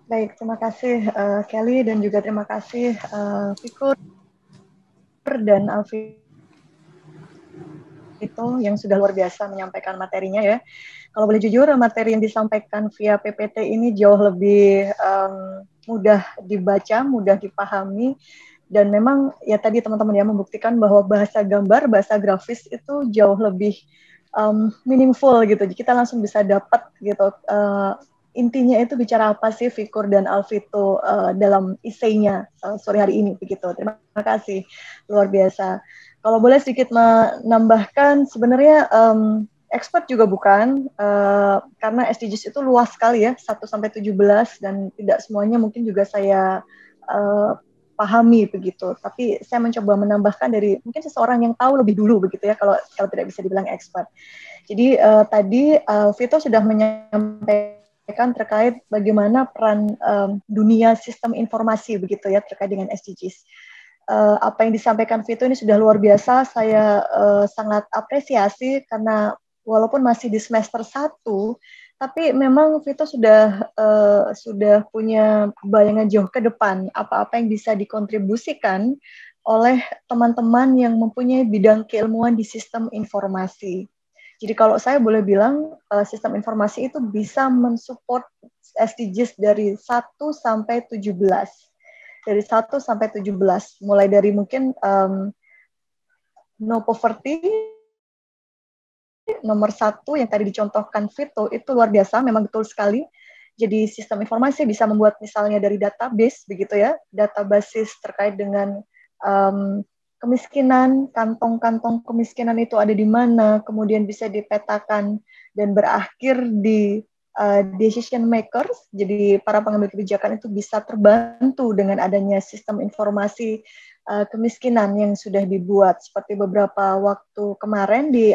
Baik, terima kasih uh, Kelly dan juga terima kasih uh, Fikur dan Alfi itu yang sudah luar biasa menyampaikan materinya ya. Kalau boleh jujur, materi yang disampaikan via PPT ini jauh lebih um, mudah dibaca, mudah dipahami, dan memang ya tadi teman-teman ya membuktikan bahwa bahasa gambar, bahasa grafis itu jauh lebih um, meaningful gitu. Jadi Kita langsung bisa dapat gitu uh, intinya itu bicara apa sih Fikur dan Alvito uh, eh, dalam isenya uh, eh, sore hari ini begitu. Terima kasih, luar biasa. Kalau boleh sedikit menambahkan, sebenarnya um, expert juga bukan, uh, karena SDGs itu luas sekali ya, 1 sampai 17 dan tidak semuanya mungkin juga saya uh, pahami begitu. Tapi saya mencoba menambahkan dari mungkin seseorang yang tahu lebih dulu begitu ya kalau kalau tidak bisa dibilang expert. Jadi uh, tadi uh, Vito sudah menyampaikan Ya kan terkait bagaimana peran um, dunia sistem informasi begitu ya terkait dengan SDGs. Uh, eh, apa yang disampaikan Vito ini sudah luar biasa. Saya uh, sangat apresiasi karena walaupun masih di semester 1 tapi memang Vito sudah uh, sudah punya bayangan jauh ke depan apa-apa yang bisa dikontribusikan oleh teman-teman yang mempunyai bidang keilmuan di sistem informasi. Jadi kalau saya boleh bilang eh, sistem informasi itu bisa mensupport SDGs dari 1 sampai 17. Dari 1 sampai 17, mulai dari mungkin um, no poverty nomor satu yang tadi dicontohkan Vito itu luar biasa, memang betul sekali. Jadi sistem informasi bisa membuat misalnya dari database begitu ya, database terkait dengan um, kemiskinan, kantong-kantong kemiskinan itu ada di mana, kemudian bisa dipetakan dan berakhir di uh, decision makers, jadi para pengambil kebijakan itu bisa terbantu dengan adanya sistem informasi uh, kemiskinan yang sudah dibuat. Seperti beberapa waktu kemarin di,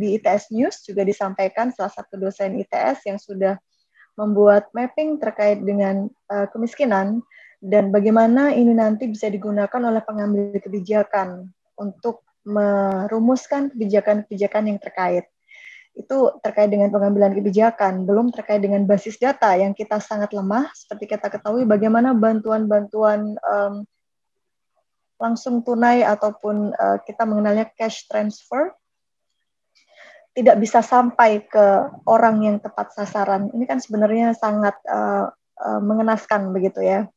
di ITS News juga disampaikan salah satu dosen ITS yang sudah membuat mapping terkait dengan uh, kemiskinan dan bagaimana ini nanti bisa digunakan oleh pengambil kebijakan untuk merumuskan kebijakan-kebijakan yang terkait. Itu terkait dengan pengambilan kebijakan, belum terkait dengan basis data yang kita sangat lemah. Seperti kita ketahui, bagaimana bantuan-bantuan um, langsung tunai ataupun uh, kita mengenalnya cash transfer tidak bisa sampai ke orang yang tepat sasaran. Ini kan sebenarnya sangat uh, uh, mengenaskan begitu ya.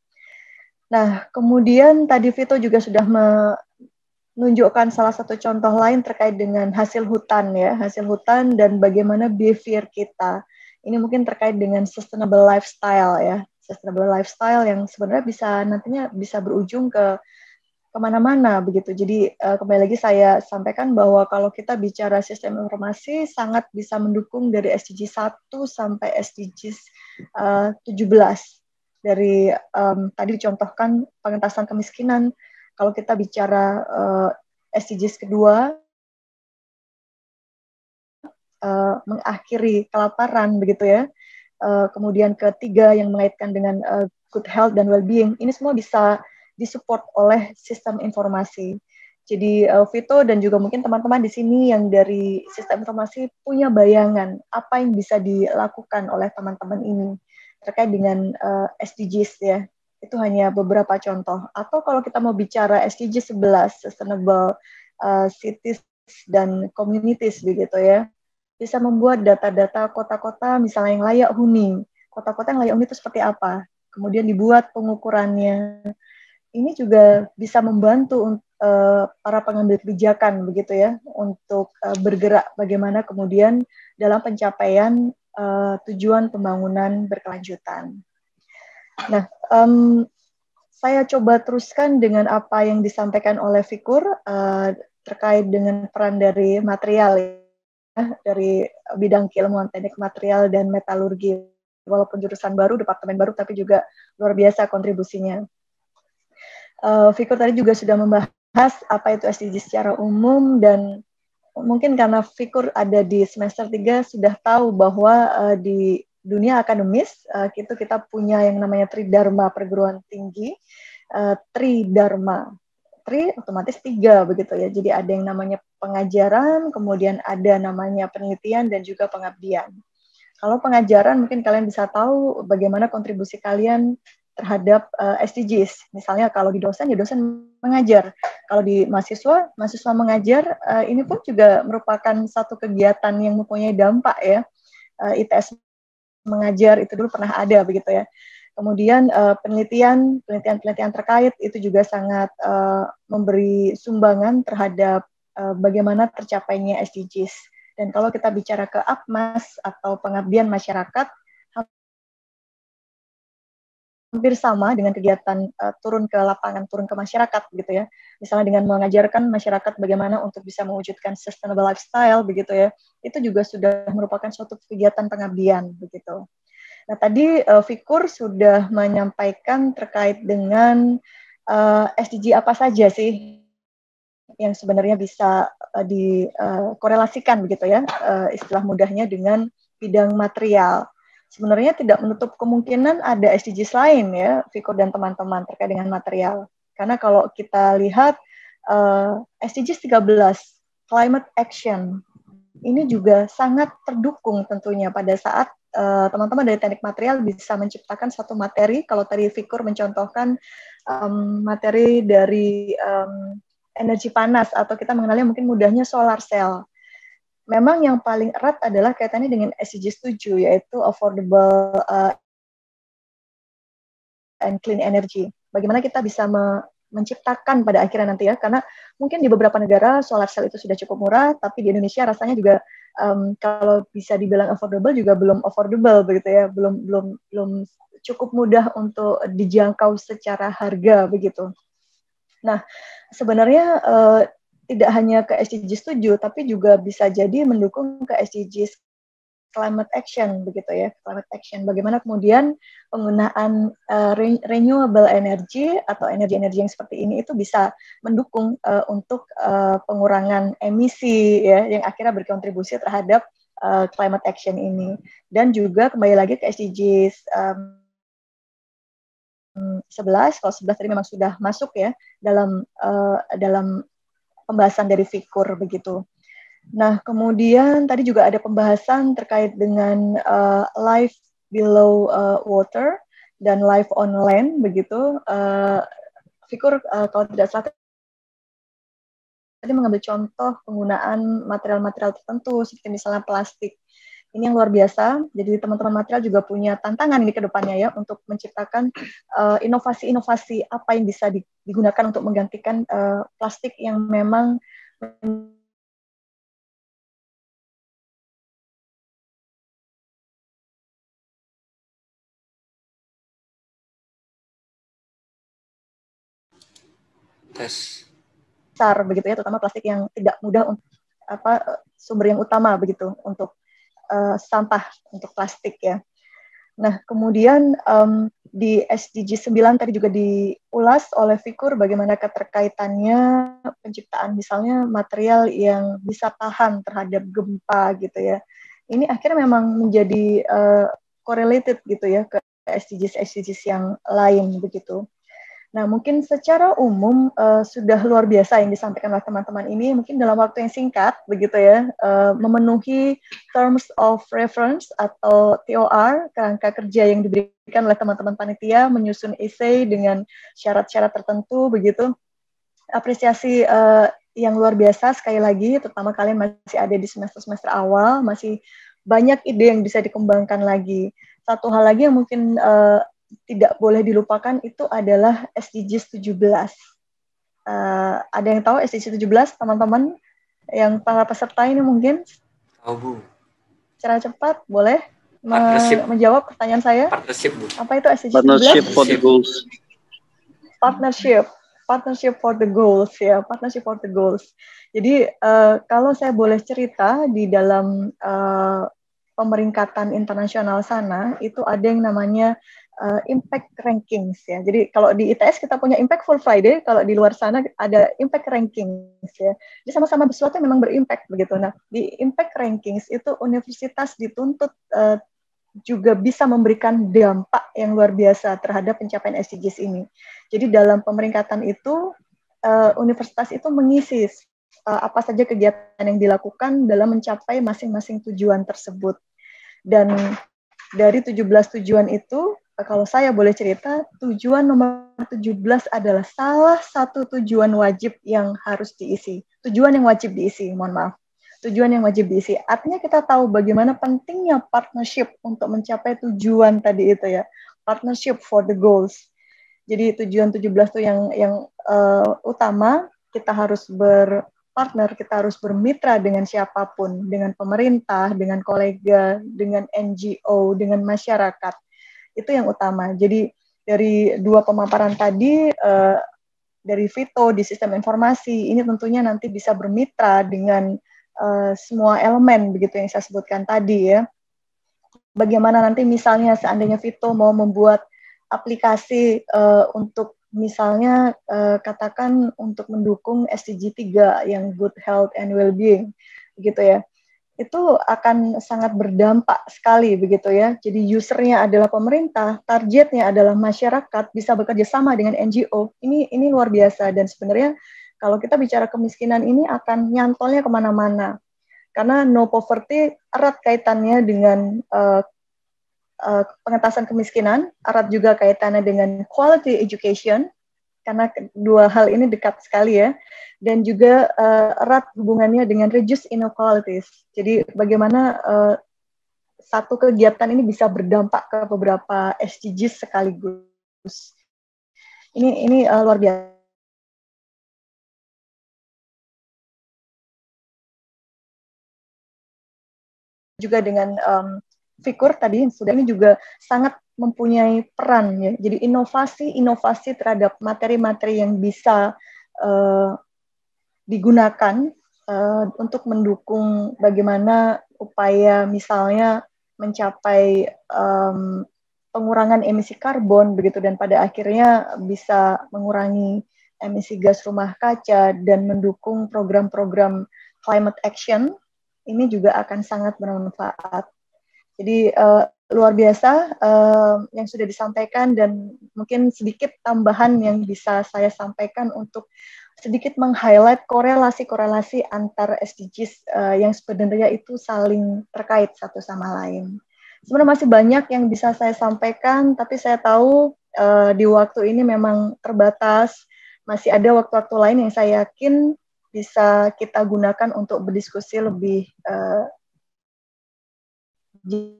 Nah, kemudian tadi Vito juga sudah menunjukkan salah satu contoh lain terkait dengan hasil hutan ya, hasil hutan dan bagaimana behavior kita. Ini mungkin terkait dengan sustainable lifestyle ya, sustainable lifestyle yang sebenarnya bisa nantinya bisa berujung ke kemana-mana begitu. Jadi eh, kembali lagi saya sampaikan bahwa kalau kita bicara sistem informasi sangat bisa mendukung dari SDG 1 sampai SDGs 17 dari um, tadi dicontohkan pengentasan kemiskinan. Kalau kita bicara uh, eh, SDGs kedua, uh, mengakhiri kelaparan begitu ya. Uh, kemudian ketiga yang mengaitkan dengan uh, good health dan well-being, ini semua bisa disupport oleh sistem informasi. Jadi uh, Vito dan juga mungkin teman-teman di sini yang dari sistem informasi punya bayangan apa yang bisa dilakukan oleh teman-teman ini terkait dengan uh, eh, SDGs ya. Itu hanya beberapa contoh. Atau kalau kita mau bicara SDG 11, Sustainable uh, Cities dan Communities begitu ya, bisa membuat data-data kota-kota misalnya yang layak huni. Kota-kota yang layak huni itu seperti apa? Kemudian dibuat pengukurannya. Ini juga bisa membantu uh, para pengambil kebijakan begitu ya untuk uh, bergerak bagaimana kemudian dalam pencapaian uh, tujuan pembangunan berkelanjutan. Nah, um, saya coba teruskan dengan apa yang disampaikan oleh Fikur uh, terkait dengan peran dari material ya, dari bidang keilmuan teknik material dan metalurgi. Walaupun jurusan baru, departemen baru, tapi juga luar biasa kontribusinya. Uh, Fikur tadi juga sudah membahas apa itu SDG secara umum dan mungkin karena Fikur ada di semester 3 sudah tahu bahwa uh, di dunia akademis uh, itu kita punya yang namanya Tri Dharma perguruan tinggi uh, eh, Dharma tri otomatis tiga begitu ya jadi ada yang namanya pengajaran kemudian ada namanya penelitian dan juga pengabdian kalau pengajaran mungkin kalian bisa tahu bagaimana kontribusi kalian terhadap uh, eh, SDGs. Misalnya kalau di dosen ya dosen mengajar, kalau di mahasiswa mahasiswa mengajar. Uh, ini pun juga merupakan satu kegiatan yang mempunyai dampak ya. Uh, eh, ITS mengajar itu dulu pernah ada begitu ya. Kemudian uh, penelitian penelitian penelitian terkait itu juga sangat uh, memberi sumbangan terhadap uh, bagaimana tercapainya SDGs. Dan kalau kita bicara ke APMAS atau pengabdian masyarakat, hampir sama dengan kegiatan uh, turun ke lapangan, turun ke masyarakat gitu ya. Misalnya dengan mengajarkan masyarakat bagaimana untuk bisa mewujudkan sustainable lifestyle begitu ya. Itu juga sudah merupakan suatu kegiatan pengabdian begitu. Nah, tadi uh, Fikur sudah menyampaikan terkait dengan uh, eh, SDG apa saja sih yang sebenarnya bisa uh, dikorelasikan uh, begitu ya, uh, istilah mudahnya dengan bidang material sebenarnya tidak menutup kemungkinan ada SDGs lain ya, Fiko dan teman-teman terkait dengan material. Karena kalau kita lihat uh, SDGs 13, Climate Action, ini juga sangat terdukung tentunya pada saat eh, teman-teman uh, dari teknik material bisa menciptakan satu materi. Kalau tadi Fikur mencontohkan um, materi dari um, energi panas atau kita mengenalnya mungkin mudahnya solar cell memang yang paling erat adalah kaitannya dengan SDGs 7 yaitu affordable uh, and clean energy. Bagaimana kita bisa me menciptakan pada akhirnya nanti ya karena mungkin di beberapa negara solar cell itu sudah cukup murah tapi di Indonesia rasanya juga um, kalau bisa dibilang affordable juga belum affordable begitu ya belum belum belum cukup mudah untuk dijangkau secara harga begitu. Nah, sebenarnya uh, tidak hanya ke SDGs 7 tapi juga bisa jadi mendukung ke SDGs climate action begitu ya climate action bagaimana kemudian penggunaan uh, renewable energy atau energi-energi yang seperti ini itu bisa mendukung uh, untuk uh, pengurangan emisi ya yang akhirnya berkontribusi terhadap uh, climate action ini dan juga kembali lagi ke SDGs um, 11 kalau 11 tadi memang sudah masuk ya dalam uh, dalam pembahasan dari fikur begitu. Nah, kemudian tadi juga ada pembahasan terkait dengan uh, life below uh, water dan life on land begitu. Uh, fikur uh, kalau tidak salah tadi mengambil contoh penggunaan material-material tertentu seperti misalnya plastik ini yang luar biasa. Jadi teman-teman material juga punya tantangan ini ke depannya ya untuk menciptakan eh, inovasi-inovasi uh, apa yang bisa digunakan untuk menggantikan uh, plastik yang memang besar begitu ya terutama plastik yang tidak mudah untuk apa sumber yang utama begitu untuk uh, sampah untuk plastik ya. Nah, kemudian um, di SDG 9 tadi juga diulas oleh Fikur bagaimana keterkaitannya penciptaan misalnya material yang bisa tahan terhadap gempa gitu ya. Ini akhirnya memang menjadi uh, correlated gitu ya ke SDGs SDGs yang lain begitu. Nah, mungkin secara umum uh, sudah luar biasa yang disampaikan oleh teman-teman ini, mungkin dalam waktu yang singkat, begitu ya, uh, memenuhi terms of reference atau TOR, kerangka kerja yang diberikan oleh teman-teman panitia, menyusun esai dengan syarat-syarat tertentu, begitu. Apresiasi uh, yang luar biasa sekali lagi, terutama kalian masih ada di semester-semester awal, masih banyak ide yang bisa dikembangkan lagi. Satu hal lagi yang mungkin uh, tidak boleh dilupakan itu adalah SDGs 17. Uh, ada yang tahu SDGs 17 teman-teman yang para peserta ini mungkin? Tahu Bu. Cara cepat boleh Partnership. menjawab pertanyaan saya? Partnership Bu. Apa itu SDGs Partnership 17? Partnership for the goals. Partnership. Partnership for the goals ya, partnership for the goals. Jadi uh, kalau saya boleh cerita di dalam uh, pemeringkatan internasional sana itu ada yang namanya uh, impact rankings ya. Jadi kalau di ITS kita punya impactful Friday, kalau di luar sana ada impact rankings ya. Jadi sama-sama sesuatu yang memang berimpact begitu. Nah, di impact rankings itu universitas dituntut uh, juga bisa memberikan dampak yang luar biasa terhadap pencapaian SDGs ini. Jadi dalam pemeringkatan itu uh, universitas itu mengisi uh, apa saja kegiatan yang dilakukan dalam mencapai masing-masing tujuan tersebut. Dan dari 17 tujuan itu kalau saya boleh cerita, tujuan nomor 17 adalah salah satu tujuan wajib yang harus diisi. Tujuan yang wajib diisi, mohon maaf. Tujuan yang wajib diisi. Artinya kita tahu bagaimana pentingnya partnership untuk mencapai tujuan tadi itu ya. Partnership for the goals. Jadi tujuan 17 itu yang yang uh, utama, kita harus berpartner, kita harus bermitra dengan siapapun, dengan pemerintah, dengan kolega, dengan NGO, dengan masyarakat itu yang utama. Jadi dari dua pemaparan tadi uh, dari Vito di sistem informasi ini tentunya nanti bisa bermitra dengan uh, semua elemen begitu yang saya sebutkan tadi ya. Bagaimana nanti misalnya seandainya Vito mau membuat aplikasi uh, untuk misalnya uh, katakan untuk mendukung SDG 3 yang good health and well being gitu ya itu akan sangat berdampak sekali begitu ya. Jadi usernya adalah pemerintah, targetnya adalah masyarakat, bisa bekerja sama dengan NGO. Ini ini luar biasa dan sebenarnya kalau kita bicara kemiskinan ini akan nyantolnya kemana-mana. Karena no poverty erat kaitannya dengan uh, uh, pengetasan kemiskinan, erat juga kaitannya dengan quality education, karena dua hal ini dekat sekali ya dan juga uh, erat hubungannya dengan reduce inequalities. Jadi bagaimana uh, satu kegiatan ini bisa berdampak ke beberapa SDGs sekaligus. Ini ini uh, luar biasa. juga dengan um, figur tadi yang sudah ini juga sangat mempunyai peran ya. Jadi inovasi-inovasi terhadap materi-materi yang bisa uh, digunakan uh, untuk mendukung bagaimana upaya misalnya mencapai um, pengurangan emisi karbon begitu dan pada akhirnya bisa mengurangi emisi gas rumah kaca dan mendukung program-program climate action ini juga akan sangat bermanfaat. Jadi uh, luar biasa uh, yang sudah disampaikan dan mungkin sedikit tambahan yang bisa saya sampaikan untuk sedikit meng-highlight korelasi-korelasi antar SDGs uh, eh, yang sebenarnya itu saling terkait satu sama lain. Sebenarnya masih banyak yang bisa saya sampaikan, tapi saya tahu uh, di waktu ini memang terbatas. Masih ada waktu-waktu lain yang saya yakin bisa kita gunakan untuk berdiskusi lebih uh,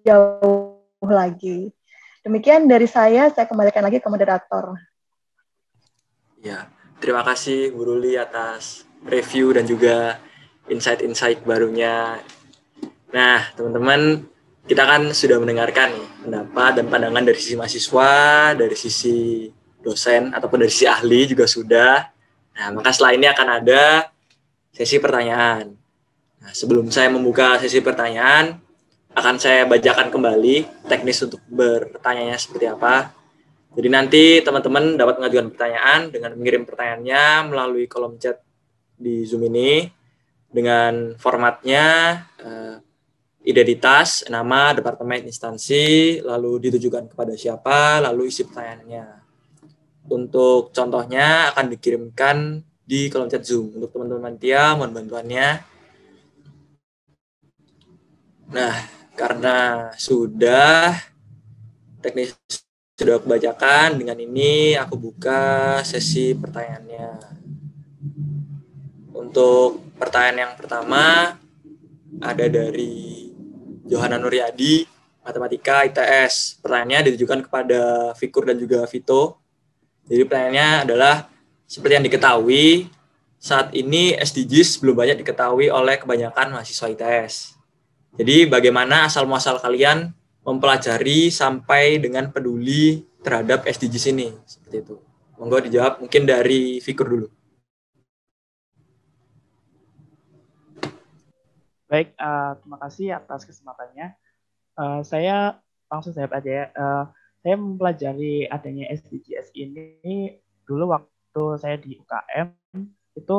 jauh lagi. Demikian dari saya, saya kembalikan lagi ke moderator. Ya, terima kasih Bu Ruli atas review dan juga insight-insight barunya. Nah, teman-teman, kita kan sudah mendengarkan pendapat dan pandangan dari sisi mahasiswa, dari sisi dosen, ataupun dari sisi ahli juga sudah. Nah, maka setelah ini akan ada sesi pertanyaan. Nah, sebelum saya membuka sesi pertanyaan, akan saya bacakan kembali teknis untuk bertanya seperti apa. Jadi nanti teman-teman dapat mengajukan pertanyaan dengan mengirim pertanyaannya melalui kolom chat di Zoom ini dengan formatnya uh, identitas, nama, departemen, instansi, lalu ditujukan kepada siapa, lalu isi pertanyaannya. Untuk contohnya akan dikirimkan di kolom chat Zoom. Untuk teman-teman Tia, ya, mohon bantuannya. Nah, karena sudah teknis sudah aku bacakan, dengan ini aku buka sesi pertanyaannya. Untuk pertanyaan yang pertama ada dari Johanna Nuryadi, Matematika ITS. Pertanyaannya ditujukan kepada Fikur dan juga Vito. Jadi pertanyaannya adalah, seperti yang diketahui, saat ini SDGs belum banyak diketahui oleh kebanyakan mahasiswa ITS. Jadi bagaimana asal muasal kalian mempelajari sampai dengan peduli terhadap SDGs ini seperti itu. Monggo dijawab mungkin dari Fikur dulu. Baik, uh, terima kasih atas kesempatannya. Uh, saya langsung saya aja ya. Uh, saya mempelajari adanya SDGs ini dulu waktu saya di UKM itu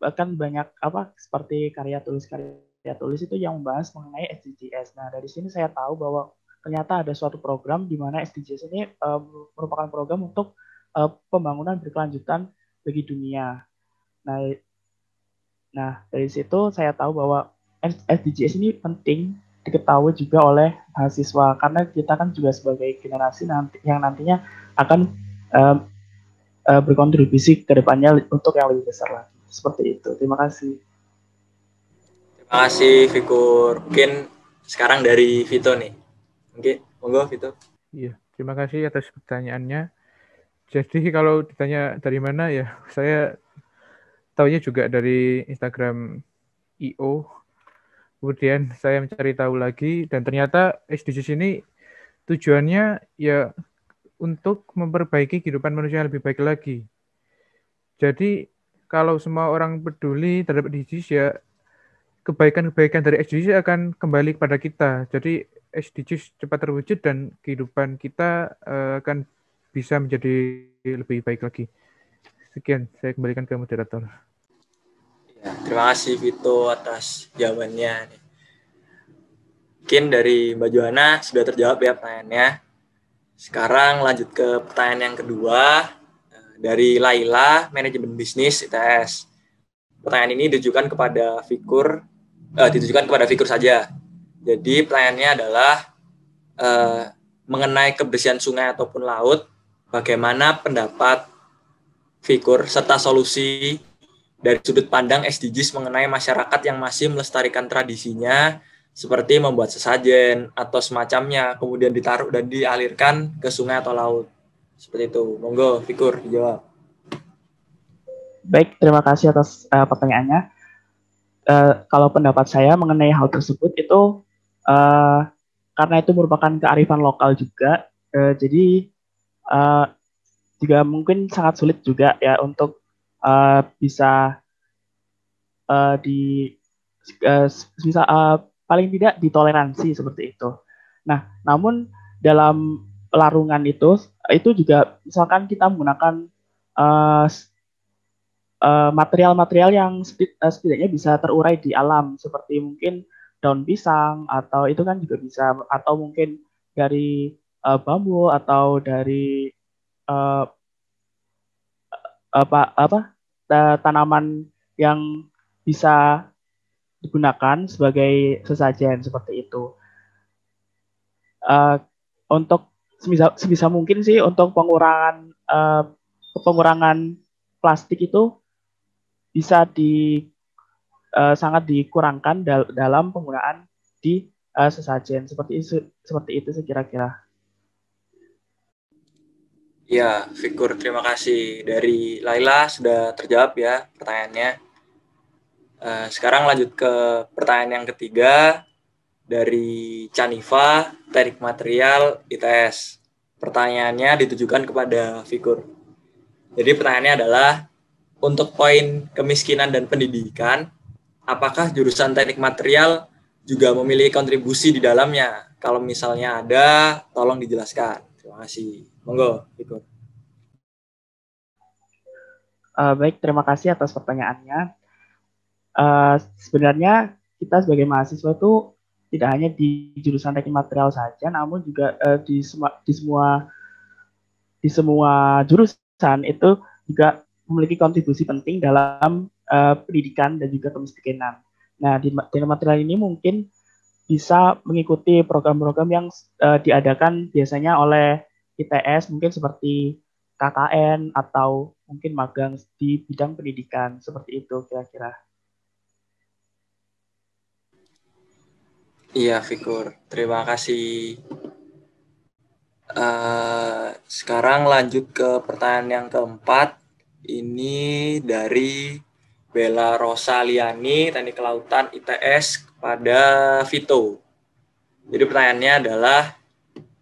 bahkan banyak apa seperti karya tulis karya saya tulis itu yang membahas mengenai SDGs. Nah, dari sini saya tahu bahwa ternyata ada suatu program di mana SDGs ini uh, merupakan program untuk uh, pembangunan berkelanjutan bagi dunia. Nah, nah dari situ saya tahu bahwa SDGs ini penting diketahui juga oleh mahasiswa karena kita kan juga sebagai generasi nanti yang nantinya akan uh, uh, berkontribusi ke depannya untuk yang lebih besar lagi. Seperti itu. Terima kasih. Terima ah, kasih Fikur. Mungkin sekarang dari Vito nih. oke monggo Vito. Iya, terima kasih atas pertanyaannya. Jadi kalau ditanya dari mana ya, saya tahunya juga dari Instagram IO. Kemudian saya mencari tahu lagi dan ternyata SDGs ini tujuannya ya untuk memperbaiki kehidupan manusia yang lebih baik lagi. Jadi kalau semua orang peduli terhadap SDGs ya kebaikan-kebaikan dari SDGs akan kembali kepada kita. Jadi SDGs cepat terwujud dan kehidupan kita uh, akan bisa menjadi lebih baik lagi. Sekian, saya kembalikan ke moderator. Ya, terima kasih Vito atas jawabannya. Mungkin dari Mbak Johana sudah terjawab ya pertanyaannya. Sekarang lanjut ke pertanyaan yang kedua eh, dari Laila, manajemen bisnis ITS. Pertanyaan ini ditujukan kepada figur uh, ditujukan kepada figur saja. Jadi pertanyaannya adalah uh, mengenai kebersihan sungai ataupun laut, bagaimana pendapat figur serta solusi dari sudut pandang SDGs mengenai masyarakat yang masih melestarikan tradisinya seperti membuat sesajen atau semacamnya kemudian ditaruh dan dialirkan ke sungai atau laut. Seperti itu. Monggo figur jawab. Baik, terima kasih atas uh, pertanyaannya Eh, kalau pendapat saya mengenai hal tersebut itu uh, karena itu merupakan kearifan lokal juga, uh, jadi uh, juga mungkin sangat sulit juga ya untuk uh, bisa uh, di uh, bisa uh, paling tidak ditoleransi seperti itu. Nah, namun dalam pelarungan itu itu juga misalkan kita menggunakan uh, Eh, material-material uh, yang setid uh, eh, setidaknya bisa terurai di alam seperti mungkin daun pisang atau itu kan juga bisa atau mungkin dari uh, bambu atau dari uh, apa apa uh, tanaman yang bisa digunakan sebagai sesajen seperti itu. Uh, untuk sebisa, sebisa mungkin sih untuk pengurangan uh, pengurangan plastik itu bisa di uh, sangat dikurangkan dal dalam penggunaan di uh, sesajen seperti itu, seperti itu sekira-kira. Ya, Figur terima kasih dari Laila sudah terjawab ya pertanyaannya. Uh, sekarang lanjut ke pertanyaan yang ketiga dari Canifa Teknik Material ITS. Pertanyaannya ditujukan kepada Figur. Jadi pertanyaannya adalah untuk poin kemiskinan dan pendidikan, apakah jurusan teknik material juga memiliki kontribusi di dalamnya? Kalau misalnya ada, tolong dijelaskan. Terima kasih. Monggo, ikut. Uh, baik, terima kasih atas pertanyaannya. Uh, sebenarnya kita sebagai mahasiswa itu tidak hanya di jurusan teknik material saja, namun juga uh, di, di semua di semua jurusan itu juga memiliki kontribusi penting dalam uh, pendidikan dan juga kemiskinan. Nah, di material ini mungkin bisa mengikuti program-program yang uh, diadakan biasanya oleh ITS mungkin seperti KKN atau mungkin magang di bidang pendidikan seperti itu kira-kira. Iya, Fikur. Terima kasih. Uh, sekarang lanjut ke pertanyaan yang keempat ini dari Bella Rosaliani Teknik Kelautan ITS kepada Vito. Jadi pertanyaannya adalah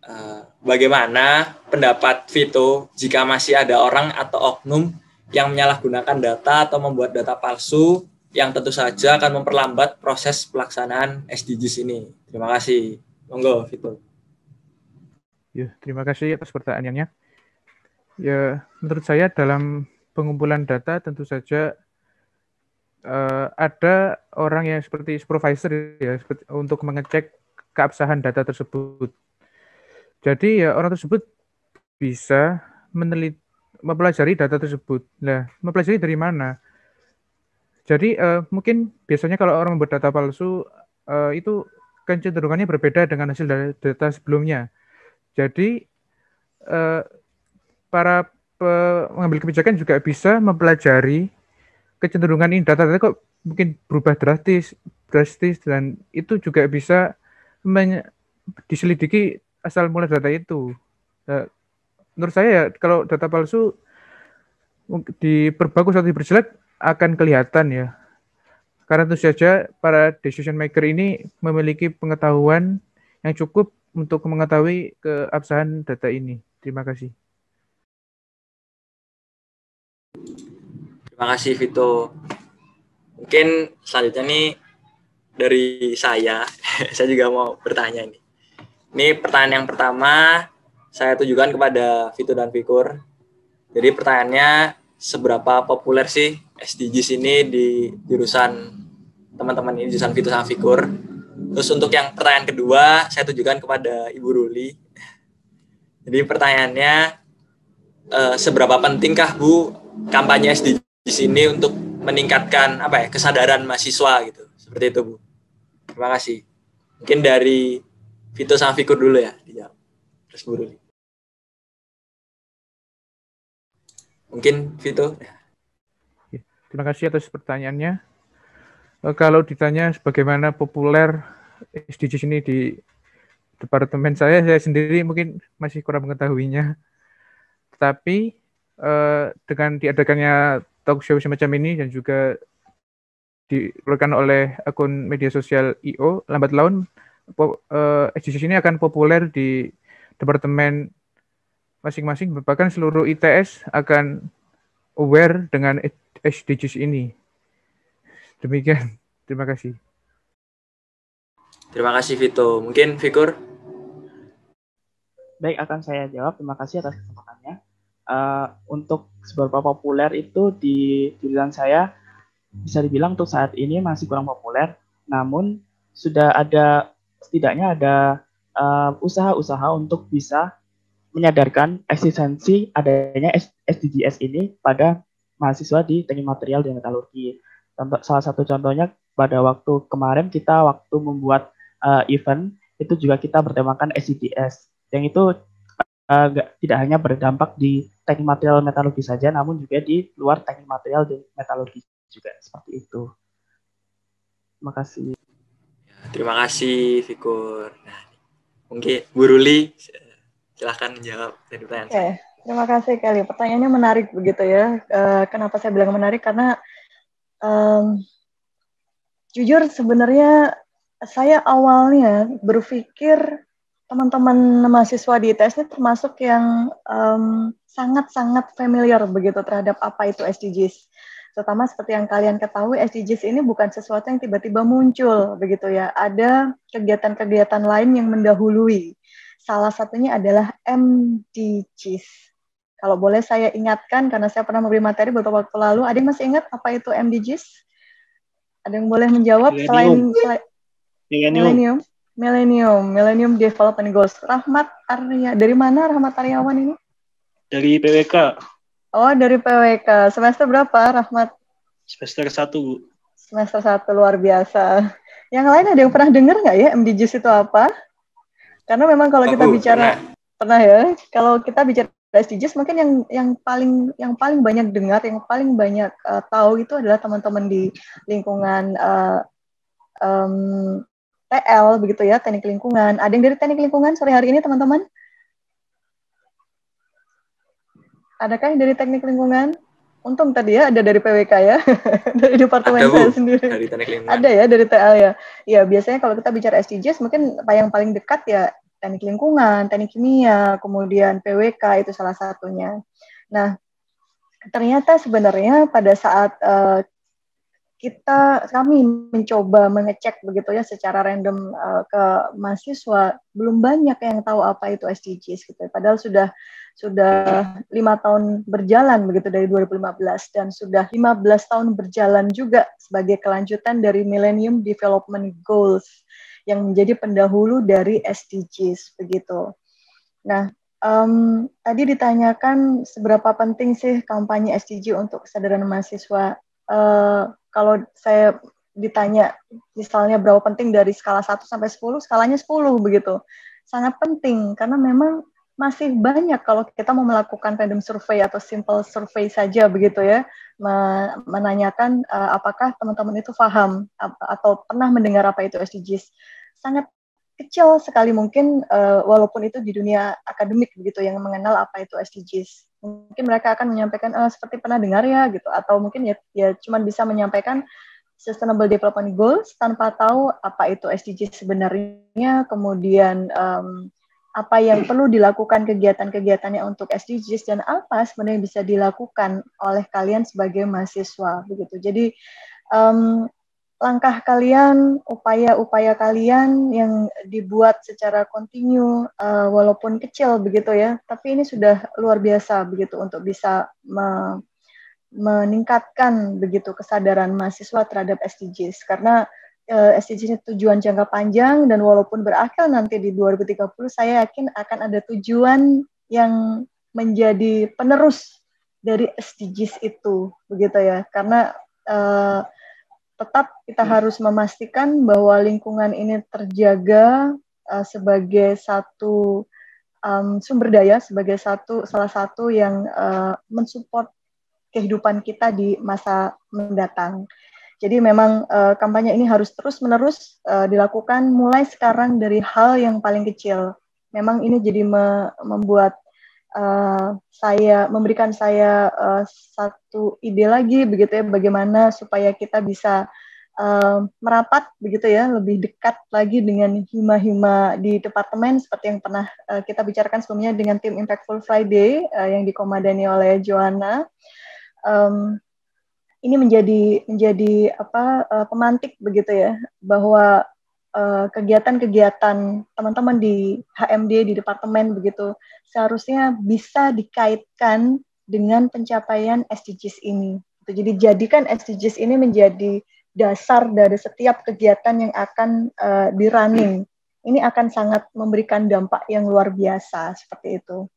eh, bagaimana pendapat Vito jika masih ada orang atau oknum yang menyalahgunakan data atau membuat data palsu yang tentu saja akan memperlambat proses pelaksanaan SDGs ini. Terima kasih. Monggo Vito. Ya, terima kasih atas pertanyaannya. Ya, menurut saya dalam pengumpulan data tentu saja uh, ada orang yang seperti supervisor ya seperti, untuk mengecek keabsahan data tersebut. Jadi ya orang tersebut bisa meneliti mempelajari data tersebut. Nah, mempelajari dari mana? Jadi uh, mungkin biasanya kalau orang membuat data palsu uh, itu kecenderungannya berbeda dengan hasil data sebelumnya. Jadi uh, para mengambil kebijakan juga bisa mempelajari kecenderungan ini data-data kok mungkin berubah drastis drastis dan itu juga bisa diselidiki asal mula data itu. Nah, menurut saya ya kalau data palsu diperbagus atau diperjelek akan kelihatan ya. Karena itu saja para decision maker ini memiliki pengetahuan yang cukup untuk mengetahui keabsahan data ini. Terima kasih. Terima kasih Vito. Mungkin selanjutnya nih dari saya, <laughs> saya juga mau bertanya nih. Ini pertanyaan yang pertama saya tujukan kepada Vito dan Fikur. Jadi pertanyaannya, seberapa populer sih SDGs ini di jurusan teman-teman ini jurusan Vito sama Fikur? Terus untuk yang pertanyaan kedua, saya tujukan kepada Ibu Ruli. Jadi pertanyaannya, eh, seberapa pentingkah Bu kampanye SDGs di sini untuk meningkatkan apa ya kesadaran mahasiswa gitu seperti itu bu terima kasih mungkin dari Vito sama Fikur dulu ya dijawab terus buru mungkin Vito terima kasih atas pertanyaannya eh, kalau ditanya bagaimana populer SDGs ini di departemen saya saya sendiri mungkin masih kurang mengetahuinya tetapi eh, dengan diadakannya talk show semacam ini dan juga dikeluarkan oleh akun media sosial IO lambat laun eh uh, ini akan populer di departemen masing-masing bahkan seluruh ITS akan aware dengan SDGs ini. Demikian, <laughs> terima kasih. Terima kasih Vito. Mungkin Figur? Baik, akan saya jawab. Terima kasih atas kesempatannya. Uh, untuk seberapa populer itu di jurusan saya bisa dibilang untuk saat ini masih kurang populer, namun sudah ada setidaknya ada eh, usaha-usaha untuk bisa menyadarkan eksistensi adanya SDGs ini pada mahasiswa di teknik material dan metalurgi. Contoh, salah satu contohnya pada waktu kemarin kita waktu membuat uh, event itu juga kita bertemakan SDGs yang itu uh, eh, gak, tidak hanya berdampak di teknik material metalurgi saja, namun juga di luar teknik material dan metalurgi juga seperti itu. Terima kasih. Terima kasih Fikur. Nah, mungkin Bu Ruli silahkan menjawab dari pertanyaan. Okay. Terima kasih Kelly. Pertanyaannya menarik begitu ya. Uh, kenapa saya bilang menarik? Karena um, jujur sebenarnya saya awalnya berpikir teman-teman mahasiswa di ITS ini termasuk yang sangat-sangat um, familiar begitu terhadap apa itu SDGs. Terutama seperti yang kalian ketahui, SDGs ini bukan sesuatu yang tiba-tiba muncul begitu ya. Ada kegiatan-kegiatan lain yang mendahului. Salah satunya adalah MDGs. Kalau boleh saya ingatkan, karena saya pernah memberi materi beberapa waktu lalu, ada yang masih ingat apa itu MDGs? Ada yang boleh menjawab selain... selain Millennium. Millennium, Millennium Development Goals. Rahmat Arya, dari mana Rahmat Aryawan ini? Dari PWK. Oh, dari PWK. Semester berapa, Rahmat? Semester 1, Bu. Semester 1, luar biasa. Yang lain ada yang pernah dengar nggak ya MDGs itu apa? Karena memang kalau oh, kita bicara... Pernah pernah ya kalau kita bicara SDGs mungkin yang yang paling yang paling banyak dengar yang paling banyak uh, tahu itu adalah teman-teman di lingkungan uh, um, TL begitu ya, teknik lingkungan. Ada yang dari teknik lingkungan sore hari ini teman-teman? Adakah yang dari teknik lingkungan? Untung tadi ya ada dari PWK ya, <laughs> dari departemen ada, saya sendiri. Dari teknik lingkungan. Ada ya dari TL ya. Ya biasanya kalau kita bicara SDGs mungkin yang paling dekat ya teknik lingkungan, teknik kimia, kemudian PWK itu salah satunya. Nah, ternyata sebenarnya pada saat uh, kita kami mencoba mengecek begitu ya secara random uh, ke mahasiswa belum banyak yang tahu apa itu SDGs gitu padahal sudah sudah lima tahun berjalan begitu dari 2015 dan sudah 15 tahun berjalan juga sebagai kelanjutan dari Millennium Development Goals yang menjadi pendahulu dari SDGs begitu nah um, tadi ditanyakan seberapa penting sih kampanye SDG untuk kesadaran mahasiswa uh, kalau saya ditanya misalnya berapa penting dari skala 1 sampai 10, skalanya 10 begitu. Sangat penting karena memang masih banyak kalau kita mau melakukan random survey atau simple survey saja begitu ya, menanyakan uh, apakah teman-teman itu paham atau pernah mendengar apa itu SDGs. Sangat kecil sekali mungkin uh, walaupun itu di dunia akademik begitu yang mengenal apa itu SDGs mungkin mereka akan menyampaikan e, seperti pernah dengar ya gitu atau mungkin ya ya cuman bisa menyampaikan Sustainable Development Goals tanpa tahu apa itu SDGs sebenarnya, kemudian um, apa yang perlu dilakukan kegiatan-kegiatannya untuk SDGs dan apa sebenarnya bisa dilakukan oleh kalian sebagai mahasiswa begitu. Jadi um, langkah kalian, upaya-upaya kalian yang dibuat secara kontinu uh, walaupun kecil begitu ya, tapi ini sudah luar biasa begitu untuk bisa me meningkatkan begitu kesadaran mahasiswa terhadap SDGs karena uh, eh, SDGs itu tujuan jangka panjang dan walaupun berakhir nanti di 2030 saya yakin akan ada tujuan yang menjadi penerus dari SDGs itu begitu ya karena uh, tetap kita hmm. harus memastikan bahwa lingkungan ini terjaga uh, sebagai satu um, sumber daya, sebagai satu salah satu yang uh, mensupport kehidupan kita di masa mendatang. Jadi memang uh, kampanye ini harus terus-menerus uh, dilakukan mulai sekarang dari hal yang paling kecil. Memang ini jadi me membuat Eh, saya memberikan saya uh, satu ide lagi begitu ya bagaimana supaya kita bisa uh, merapat begitu ya lebih dekat lagi dengan hima-hima di departemen seperti yang pernah uh, kita bicarakan sebelumnya dengan tim Impactful Friday uh, yang dikomandani oleh Joanna. Um, ini menjadi menjadi apa uh, pemantik begitu ya bahwa Eh, kegiatan-kegiatan uh, teman-teman di HMD di departemen begitu seharusnya bisa dikaitkan dengan pencapaian SDGs ini. Gitu. Jadi jadikan SDGs ini menjadi dasar dari setiap kegiatan yang akan uh, dirunning. Ini akan sangat memberikan dampak yang luar biasa seperti itu.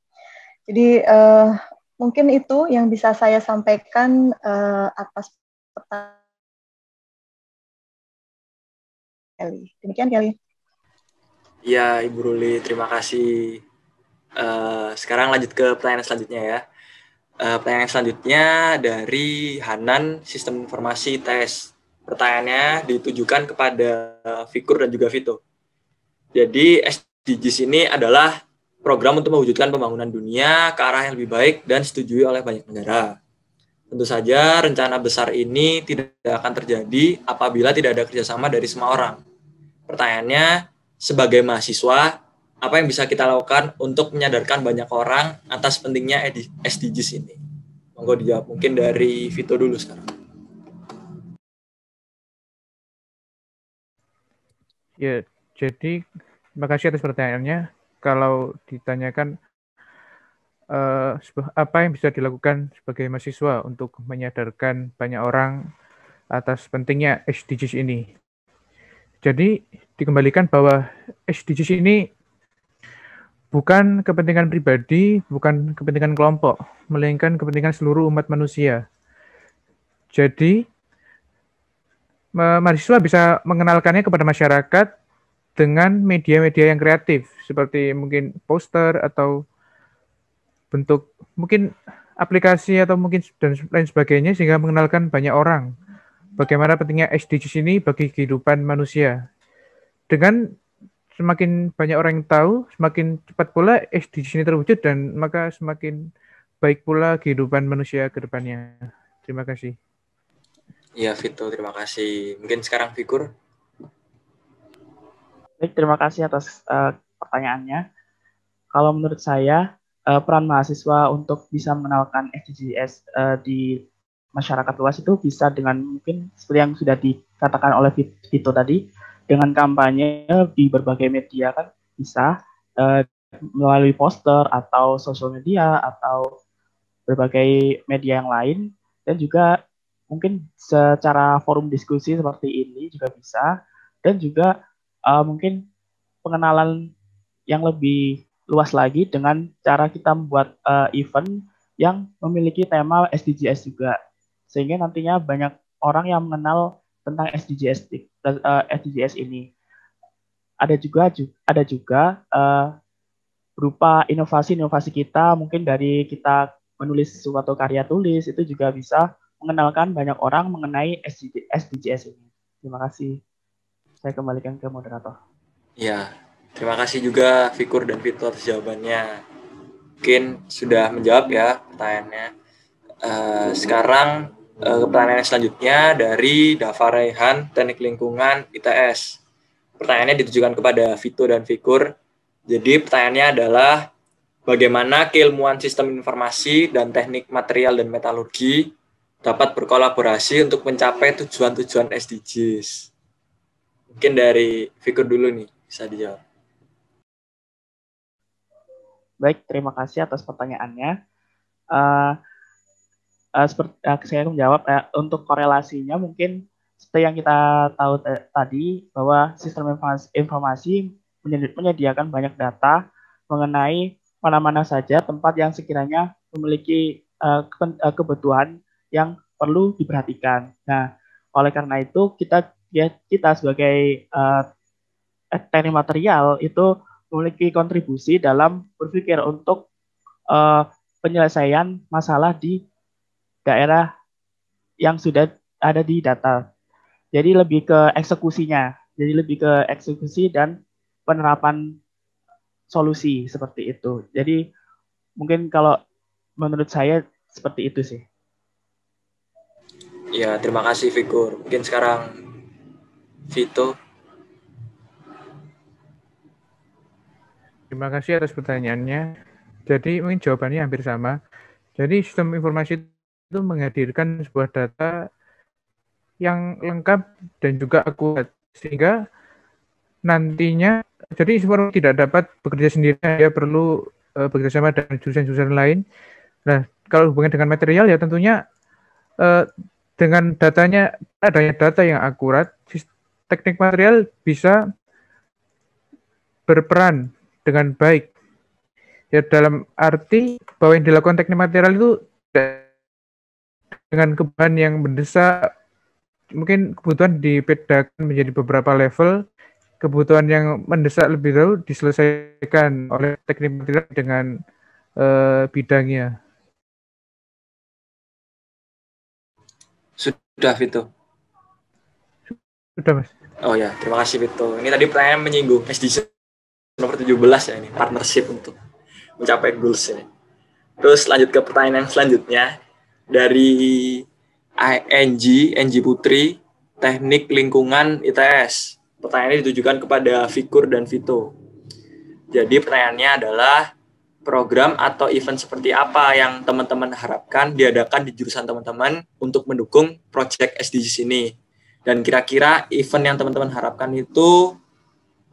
Jadi uh, mungkin itu yang bisa saya sampaikan uh, atas pertanyaan Kelly. Demikian Kelly. Ya, Ibu Ruli, terima kasih. Uh, sekarang lanjut ke pertanyaan selanjutnya ya. Uh, pertanyaan selanjutnya dari Hanan, Sistem Informasi Tes. Pertanyaannya ditujukan kepada Fikur dan juga Vito. Jadi SDGs ini adalah program untuk mewujudkan pembangunan dunia ke arah yang lebih baik dan disetujui oleh banyak negara. Tentu saja rencana besar ini tidak akan terjadi apabila tidak ada kerjasama dari semua orang pertanyaannya sebagai mahasiswa apa yang bisa kita lakukan untuk menyadarkan banyak orang atas pentingnya SDGs ini? Monggo dijawab mungkin dari Vito dulu sekarang. Ya, jadi terima kasih atas pertanyaannya. Kalau ditanyakan uh, apa yang bisa dilakukan sebagai mahasiswa untuk menyadarkan banyak orang atas pentingnya SDGs ini. Jadi dikembalikan bahwa eh, SDGs ini bukan kepentingan pribadi, bukan kepentingan kelompok, melainkan kepentingan seluruh umat manusia. Jadi mahasiswa bisa mengenalkannya kepada masyarakat dengan media-media yang kreatif seperti mungkin poster atau bentuk mungkin aplikasi atau mungkin dan lain sebagainya sehingga mengenalkan banyak orang bagaimana pentingnya SDGs ini bagi kehidupan manusia. Dengan semakin banyak orang yang tahu, semakin cepat pula SDGs ini terwujud dan maka semakin baik pula kehidupan manusia ke depannya. Terima kasih. Iya, Vito, terima kasih. Mungkin sekarang figur. Baik, terima kasih atas uh, pertanyaannya. Kalau menurut saya, uh, peran mahasiswa untuk bisa menawarkan SDGs uh, eh, di masyarakat luas itu bisa dengan mungkin seperti yang sudah dikatakan oleh Vito tadi dengan kampanye di berbagai media kan bisa uh, melalui poster atau sosial media atau berbagai media yang lain dan juga mungkin secara forum diskusi seperti ini juga bisa dan juga uh, mungkin pengenalan yang lebih luas lagi dengan cara kita membuat uh, event yang memiliki tema SDGs juga sehingga nantinya banyak orang yang mengenal tentang SDGs SDGs eh, ini. Ada juga ada juga eh, berupa inovasi-inovasi kita mungkin dari kita menulis suatu karya tulis itu juga bisa mengenalkan banyak orang mengenai SDGs ini. Terima kasih. Saya kembalikan ke moderator. Ya, terima kasih juga Fikur dan Vito atas jawabannya. Mungkin sudah menjawab ya pertanyaannya. Uh, sekarang Eh, pertanyaan selanjutnya dari Dava Raihan, Teknik Lingkungan ITS. Pertanyaannya ditujukan kepada Vito dan Fikur. Jadi pertanyaannya adalah bagaimana keilmuan sistem informasi dan teknik material dan metalurgi dapat berkolaborasi untuk mencapai tujuan-tujuan SDGs. Mungkin dari Fikur dulu nih bisa dijawab. Baik, terima kasih atas pertanyaannya. Uh, uh, seperti uh, eh, saya menjawab uh, untuk korelasinya mungkin seperti yang kita tahu tadi bahwa sistem informasi, informasi menyediakan banyak data mengenai mana-mana saja tempat yang sekiranya memiliki ke uh, kebutuhan yang perlu diperhatikan. Nah, oleh karena itu kita ya, kita sebagai uh, teknik material itu memiliki kontribusi dalam berpikir untuk uh, penyelesaian masalah di daerah yang sudah ada di data. Jadi lebih ke eksekusinya, jadi lebih ke eksekusi dan penerapan solusi seperti itu. Jadi mungkin kalau menurut saya seperti itu sih. Ya, terima kasih Figur. Mungkin sekarang Vito. Terima kasih atas pertanyaannya. Jadi mungkin jawabannya hampir sama. Jadi sistem informasi itu menghadirkan sebuah data yang lengkap dan juga akurat sehingga nantinya jadi Ismoro tidak dapat bekerja sendiri dia perlu uh, bekerja sama dengan jurusan-jurusan lain nah kalau hubungan dengan material ya tentunya uh, dengan datanya adanya data yang akurat teknik material bisa berperan dengan baik ya dalam arti bahwa yang dilakukan teknik material itu dengan kebutuhan yang mendesak mungkin kebutuhan dibedakan menjadi beberapa level kebutuhan yang mendesak lebih dahulu diselesaikan oleh teknik material dengan uh, bidangnya. Sudah, Vito. Sudah, Mas. Oh ya, terima kasih Vito. Ini tadi pertanyaan menyinggung SDG nomor 17 ya ini, partnership untuk mencapai goals ini. Terus lanjut ke pertanyaan yang selanjutnya dari Ing, NG Putri, Teknik Lingkungan ITS. Pertanyaan ini ditujukan kepada Vikur dan Vito. Jadi pertanyaannya adalah program atau event seperti apa yang teman-teman harapkan diadakan di jurusan teman-teman untuk mendukung proyek SDGs ini. Dan kira-kira event yang teman-teman harapkan itu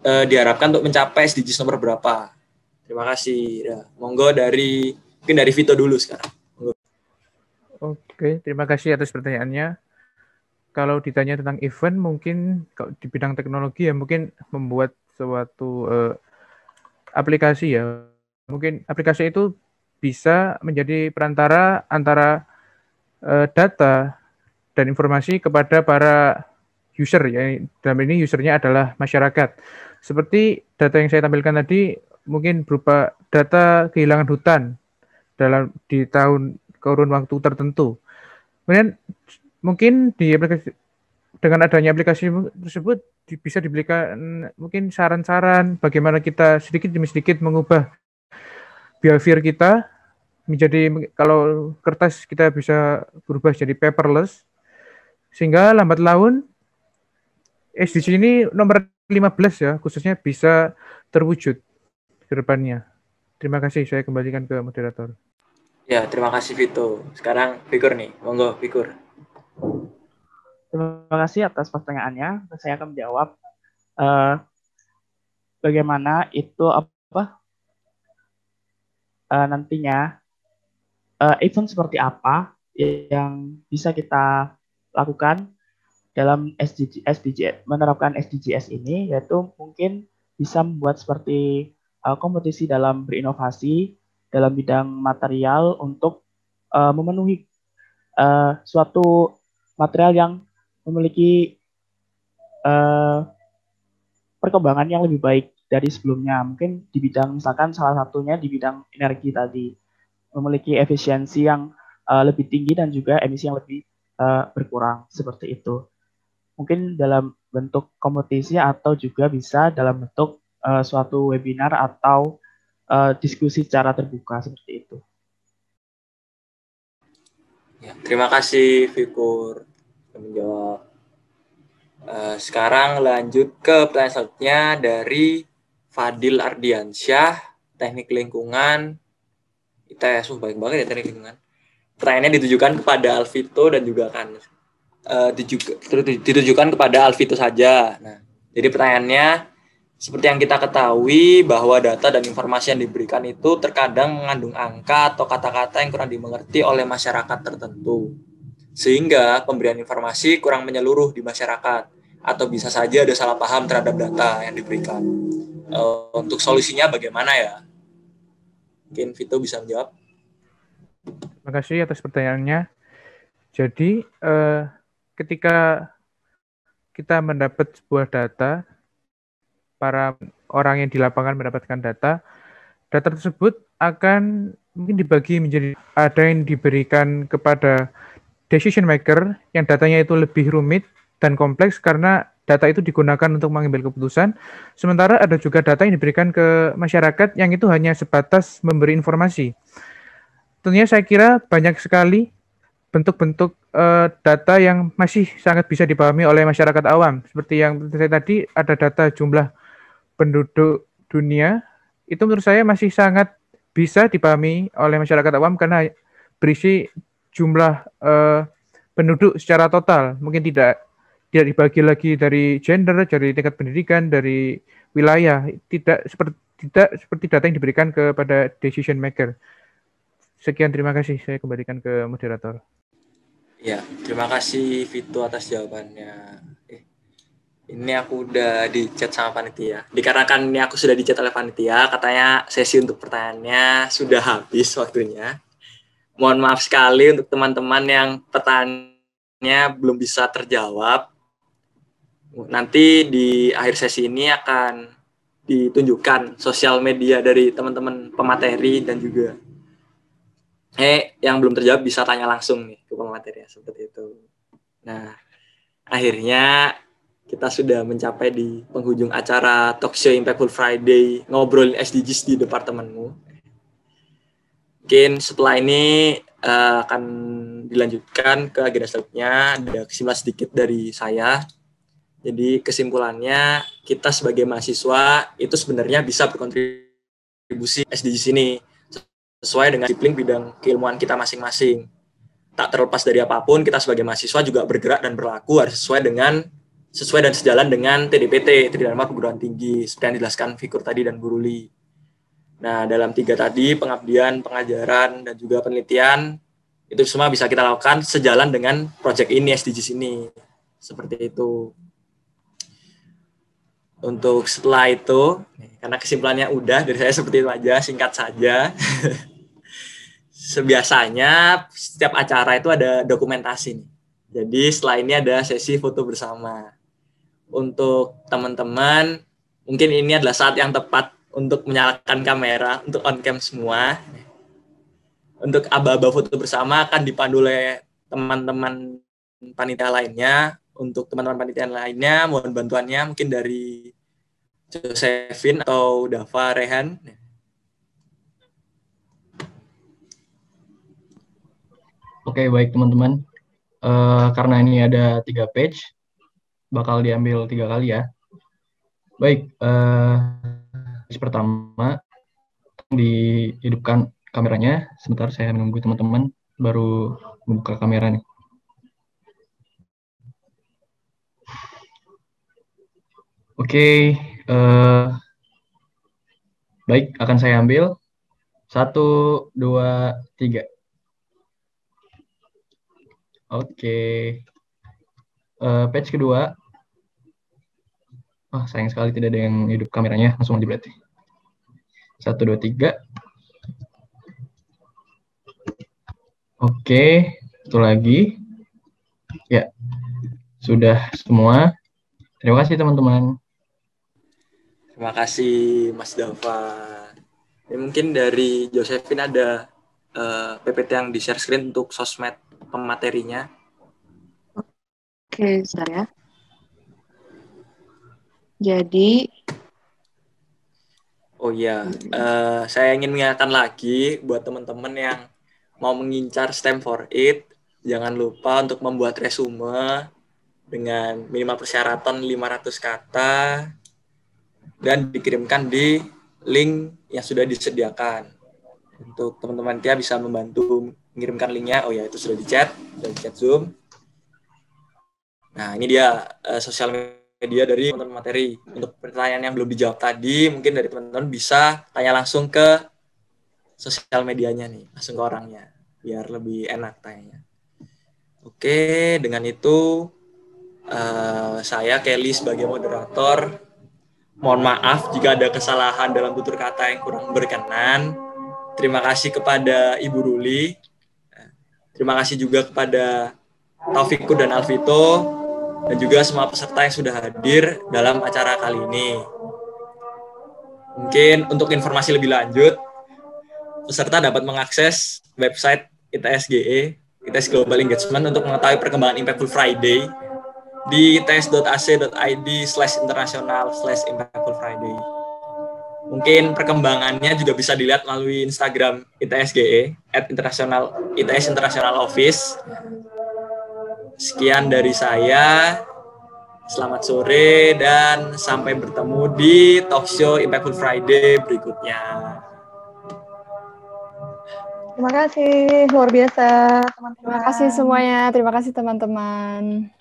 eh, diharapkan untuk mencapai SDGs nomor berapa? Terima kasih. Ya, monggo dari mungkin dari Vito dulu sekarang. Oke, terima kasih atas pertanyaannya. Kalau ditanya tentang event, mungkin kalau di bidang teknologi ya mungkin membuat suatu uh, aplikasi ya. Mungkin aplikasi itu bisa menjadi perantara antara uh, data dan informasi kepada para user ya. Dalam ini usernya adalah masyarakat. Seperti data yang saya tampilkan tadi mungkin berupa data kehilangan hutan dalam di tahun kurun waktu tertentu. Kemudian mungkin di aplikasi dengan adanya aplikasi tersebut bisa diberikan mungkin saran-saran bagaimana kita sedikit demi sedikit mengubah behavior kita menjadi kalau kertas kita bisa berubah jadi paperless sehingga lambat laun SDG ini nomor 15 ya khususnya bisa terwujud ke depannya. Terima kasih saya kembalikan ke moderator. Ya, terima kasih Vito. Sekarang Figur nih, monggo Figur. Terima kasih atas pertanyaannya. Saya akan menjawab uh, bagaimana itu apa uh, nantinya uh, event seperti apa yang bisa kita lakukan dalam SDG, SDG menerapkan SDGs ini yaitu mungkin bisa membuat seperti uh, kompetisi dalam berinovasi dalam bidang material untuk uh, memenuhi uh, suatu material yang memiliki uh, perkembangan yang lebih baik dari sebelumnya. Mungkin di bidang misalkan salah satunya di bidang energi tadi memiliki efisiensi yang uh, lebih tinggi dan juga emisi yang lebih uh, berkurang seperti itu. Mungkin dalam bentuk kompetisi atau juga bisa dalam bentuk uh, suatu webinar atau uh, diskusi secara terbuka seperti itu. Ya, terima kasih Fikur menjawab. Uh, sekarang lanjut ke pertanyaan selanjutnya dari Fadil Ardiansyah, Teknik Lingkungan Kita ya, sumpah baik banget ya Teknik Lingkungan. Pertanyaannya ditujukan kepada Alvito dan juga kan uh, ditujukan kepada Alvito saja. Nah, jadi pertanyaannya seperti yang kita ketahui bahwa data dan informasi yang diberikan itu terkadang mengandung angka atau kata-kata yang kurang dimengerti oleh masyarakat tertentu. Sehingga pemberian informasi kurang menyeluruh di masyarakat atau bisa saja ada salah paham terhadap data yang diberikan. E, untuk solusinya bagaimana ya? Mungkin Vito bisa menjawab. Terima kasih atas pertanyaannya. Jadi e, ketika kita mendapat sebuah data para orang yang di lapangan mendapatkan data, data tersebut akan mungkin dibagi menjadi ada yang diberikan kepada decision maker yang datanya itu lebih rumit dan kompleks karena data itu digunakan untuk mengambil keputusan. Sementara ada juga data yang diberikan ke masyarakat yang itu hanya sebatas memberi informasi. Tentunya saya kira banyak sekali bentuk-bentuk uh, data yang masih sangat bisa dipahami oleh masyarakat awam. Seperti yang saya tadi ada data jumlah penduduk dunia itu menurut saya masih sangat bisa dipahami oleh masyarakat awam karena berisi jumlah uh, penduduk secara total mungkin tidak tidak dibagi lagi dari gender dari tingkat pendidikan dari wilayah tidak seperti tidak seperti data yang diberikan kepada decision maker sekian terima kasih saya kembalikan ke moderator ya terima kasih Vito atas jawabannya ini aku udah dicat sama panitia. Dikarenakan ini aku sudah dicat oleh panitia, katanya sesi untuk pertanyaannya sudah habis waktunya. Mohon maaf sekali untuk teman-teman yang pertanyaannya belum bisa terjawab. Nanti di akhir sesi ini akan ditunjukkan sosial media dari teman-teman pemateri dan juga eh yang belum terjawab bisa tanya langsung nih ke pemateri seperti itu. Nah, akhirnya kita sudah mencapai di penghujung acara Talk Show Impactful Friday ngobrolin SDGs di departemenmu. Mungkin setelah ini uh, akan dilanjutkan ke agenda selanjutnya. Ada kesimpulan sedikit dari saya. Jadi kesimpulannya kita sebagai mahasiswa itu sebenarnya bisa berkontribusi SDGs ini sesuai dengan disiplin bidang keilmuan kita masing-masing. Tak terlepas dari apapun, kita sebagai mahasiswa juga bergerak dan berlaku harus sesuai dengan sesuai dan sejalan dengan TDPT, Tridharma Perguruan Tinggi, seperti yang dijelaskan Fikur tadi dan Ruli. Nah, dalam tiga tadi, pengabdian, pengajaran, dan juga penelitian, itu semua bisa kita lakukan sejalan dengan proyek ini, SDGs ini. Seperti itu. Untuk setelah itu, karena kesimpulannya udah, dari saya seperti itu aja, singkat saja. Sebiasanya, <laughs> setiap acara itu ada dokumentasi. Nih. Jadi setelah ini ada sesi foto bersama untuk teman-teman mungkin ini adalah saat yang tepat untuk menyalakan kamera untuk on cam semua untuk aba-aba foto bersama akan dipandu oleh teman-teman panitia lainnya untuk teman-teman panitia lainnya mohon bantuannya mungkin dari Josephine atau Dava Rehan Oke, okay, baik teman-teman. Uh, karena ini ada tiga page, bakal diambil tiga kali ya. Baik, eh, pertama dihidupkan kameranya. Sebentar saya menunggu teman-teman baru membuka kamera nih. Oke, okay, uh, eh, baik akan saya ambil satu, dua, tiga. Oke. Okay. Uh, eh, page kedua. Ah, sayang sekali tidak ada yang hidup kameranya. Langsung aja berarti. Satu, dua, tiga. Oke, satu lagi. Ya, sudah semua. Terima kasih teman-teman. Terima kasih Mas Dava. Ya, mungkin dari Josephine ada uh, eh, PPT yang di share screen untuk sosmed pematerinya. Oke, saya. Jadi Oh iya, uh, saya ingin mengingatkan lagi buat teman-teman yang mau mengincar STEM for It, jangan lupa untuk membuat resume dengan minimal persyaratan 500 kata dan dikirimkan di link yang sudah disediakan. Untuk teman-teman dia bisa membantu mengirimkan linknya. Oh ya, itu sudah di chat, sudah di chat Zoom. Nah, ini dia uh, sosial media dari teman-teman materi. Untuk pertanyaan yang belum dijawab tadi, mungkin dari teman-teman bisa tanya langsung ke sosial medianya nih, langsung ke orangnya, biar lebih enak tanya. Oke, dengan itu uh, saya Kelly sebagai moderator. Mohon maaf jika ada kesalahan dalam tutur kata yang kurang berkenan. Terima kasih kepada Ibu Ruli. Terima kasih juga kepada Taufikku dan Alvito dan juga semua peserta yang sudah hadir dalam acara kali ini. Mungkin untuk informasi lebih lanjut, peserta dapat mengakses website ITSGE, ITS Global Engagement untuk mengetahui perkembangan Impactful Friday di its.ac.id e slash internasional slash Impactful Friday. Mungkin perkembangannya juga bisa dilihat melalui Instagram ITSGE, at International, ITS International Office, Sekian dari saya. Selamat sore dan sampai bertemu di talk show Impactful Friday berikutnya. Terima kasih, luar biasa teman-teman. Terima kasih semuanya, terima kasih teman-teman.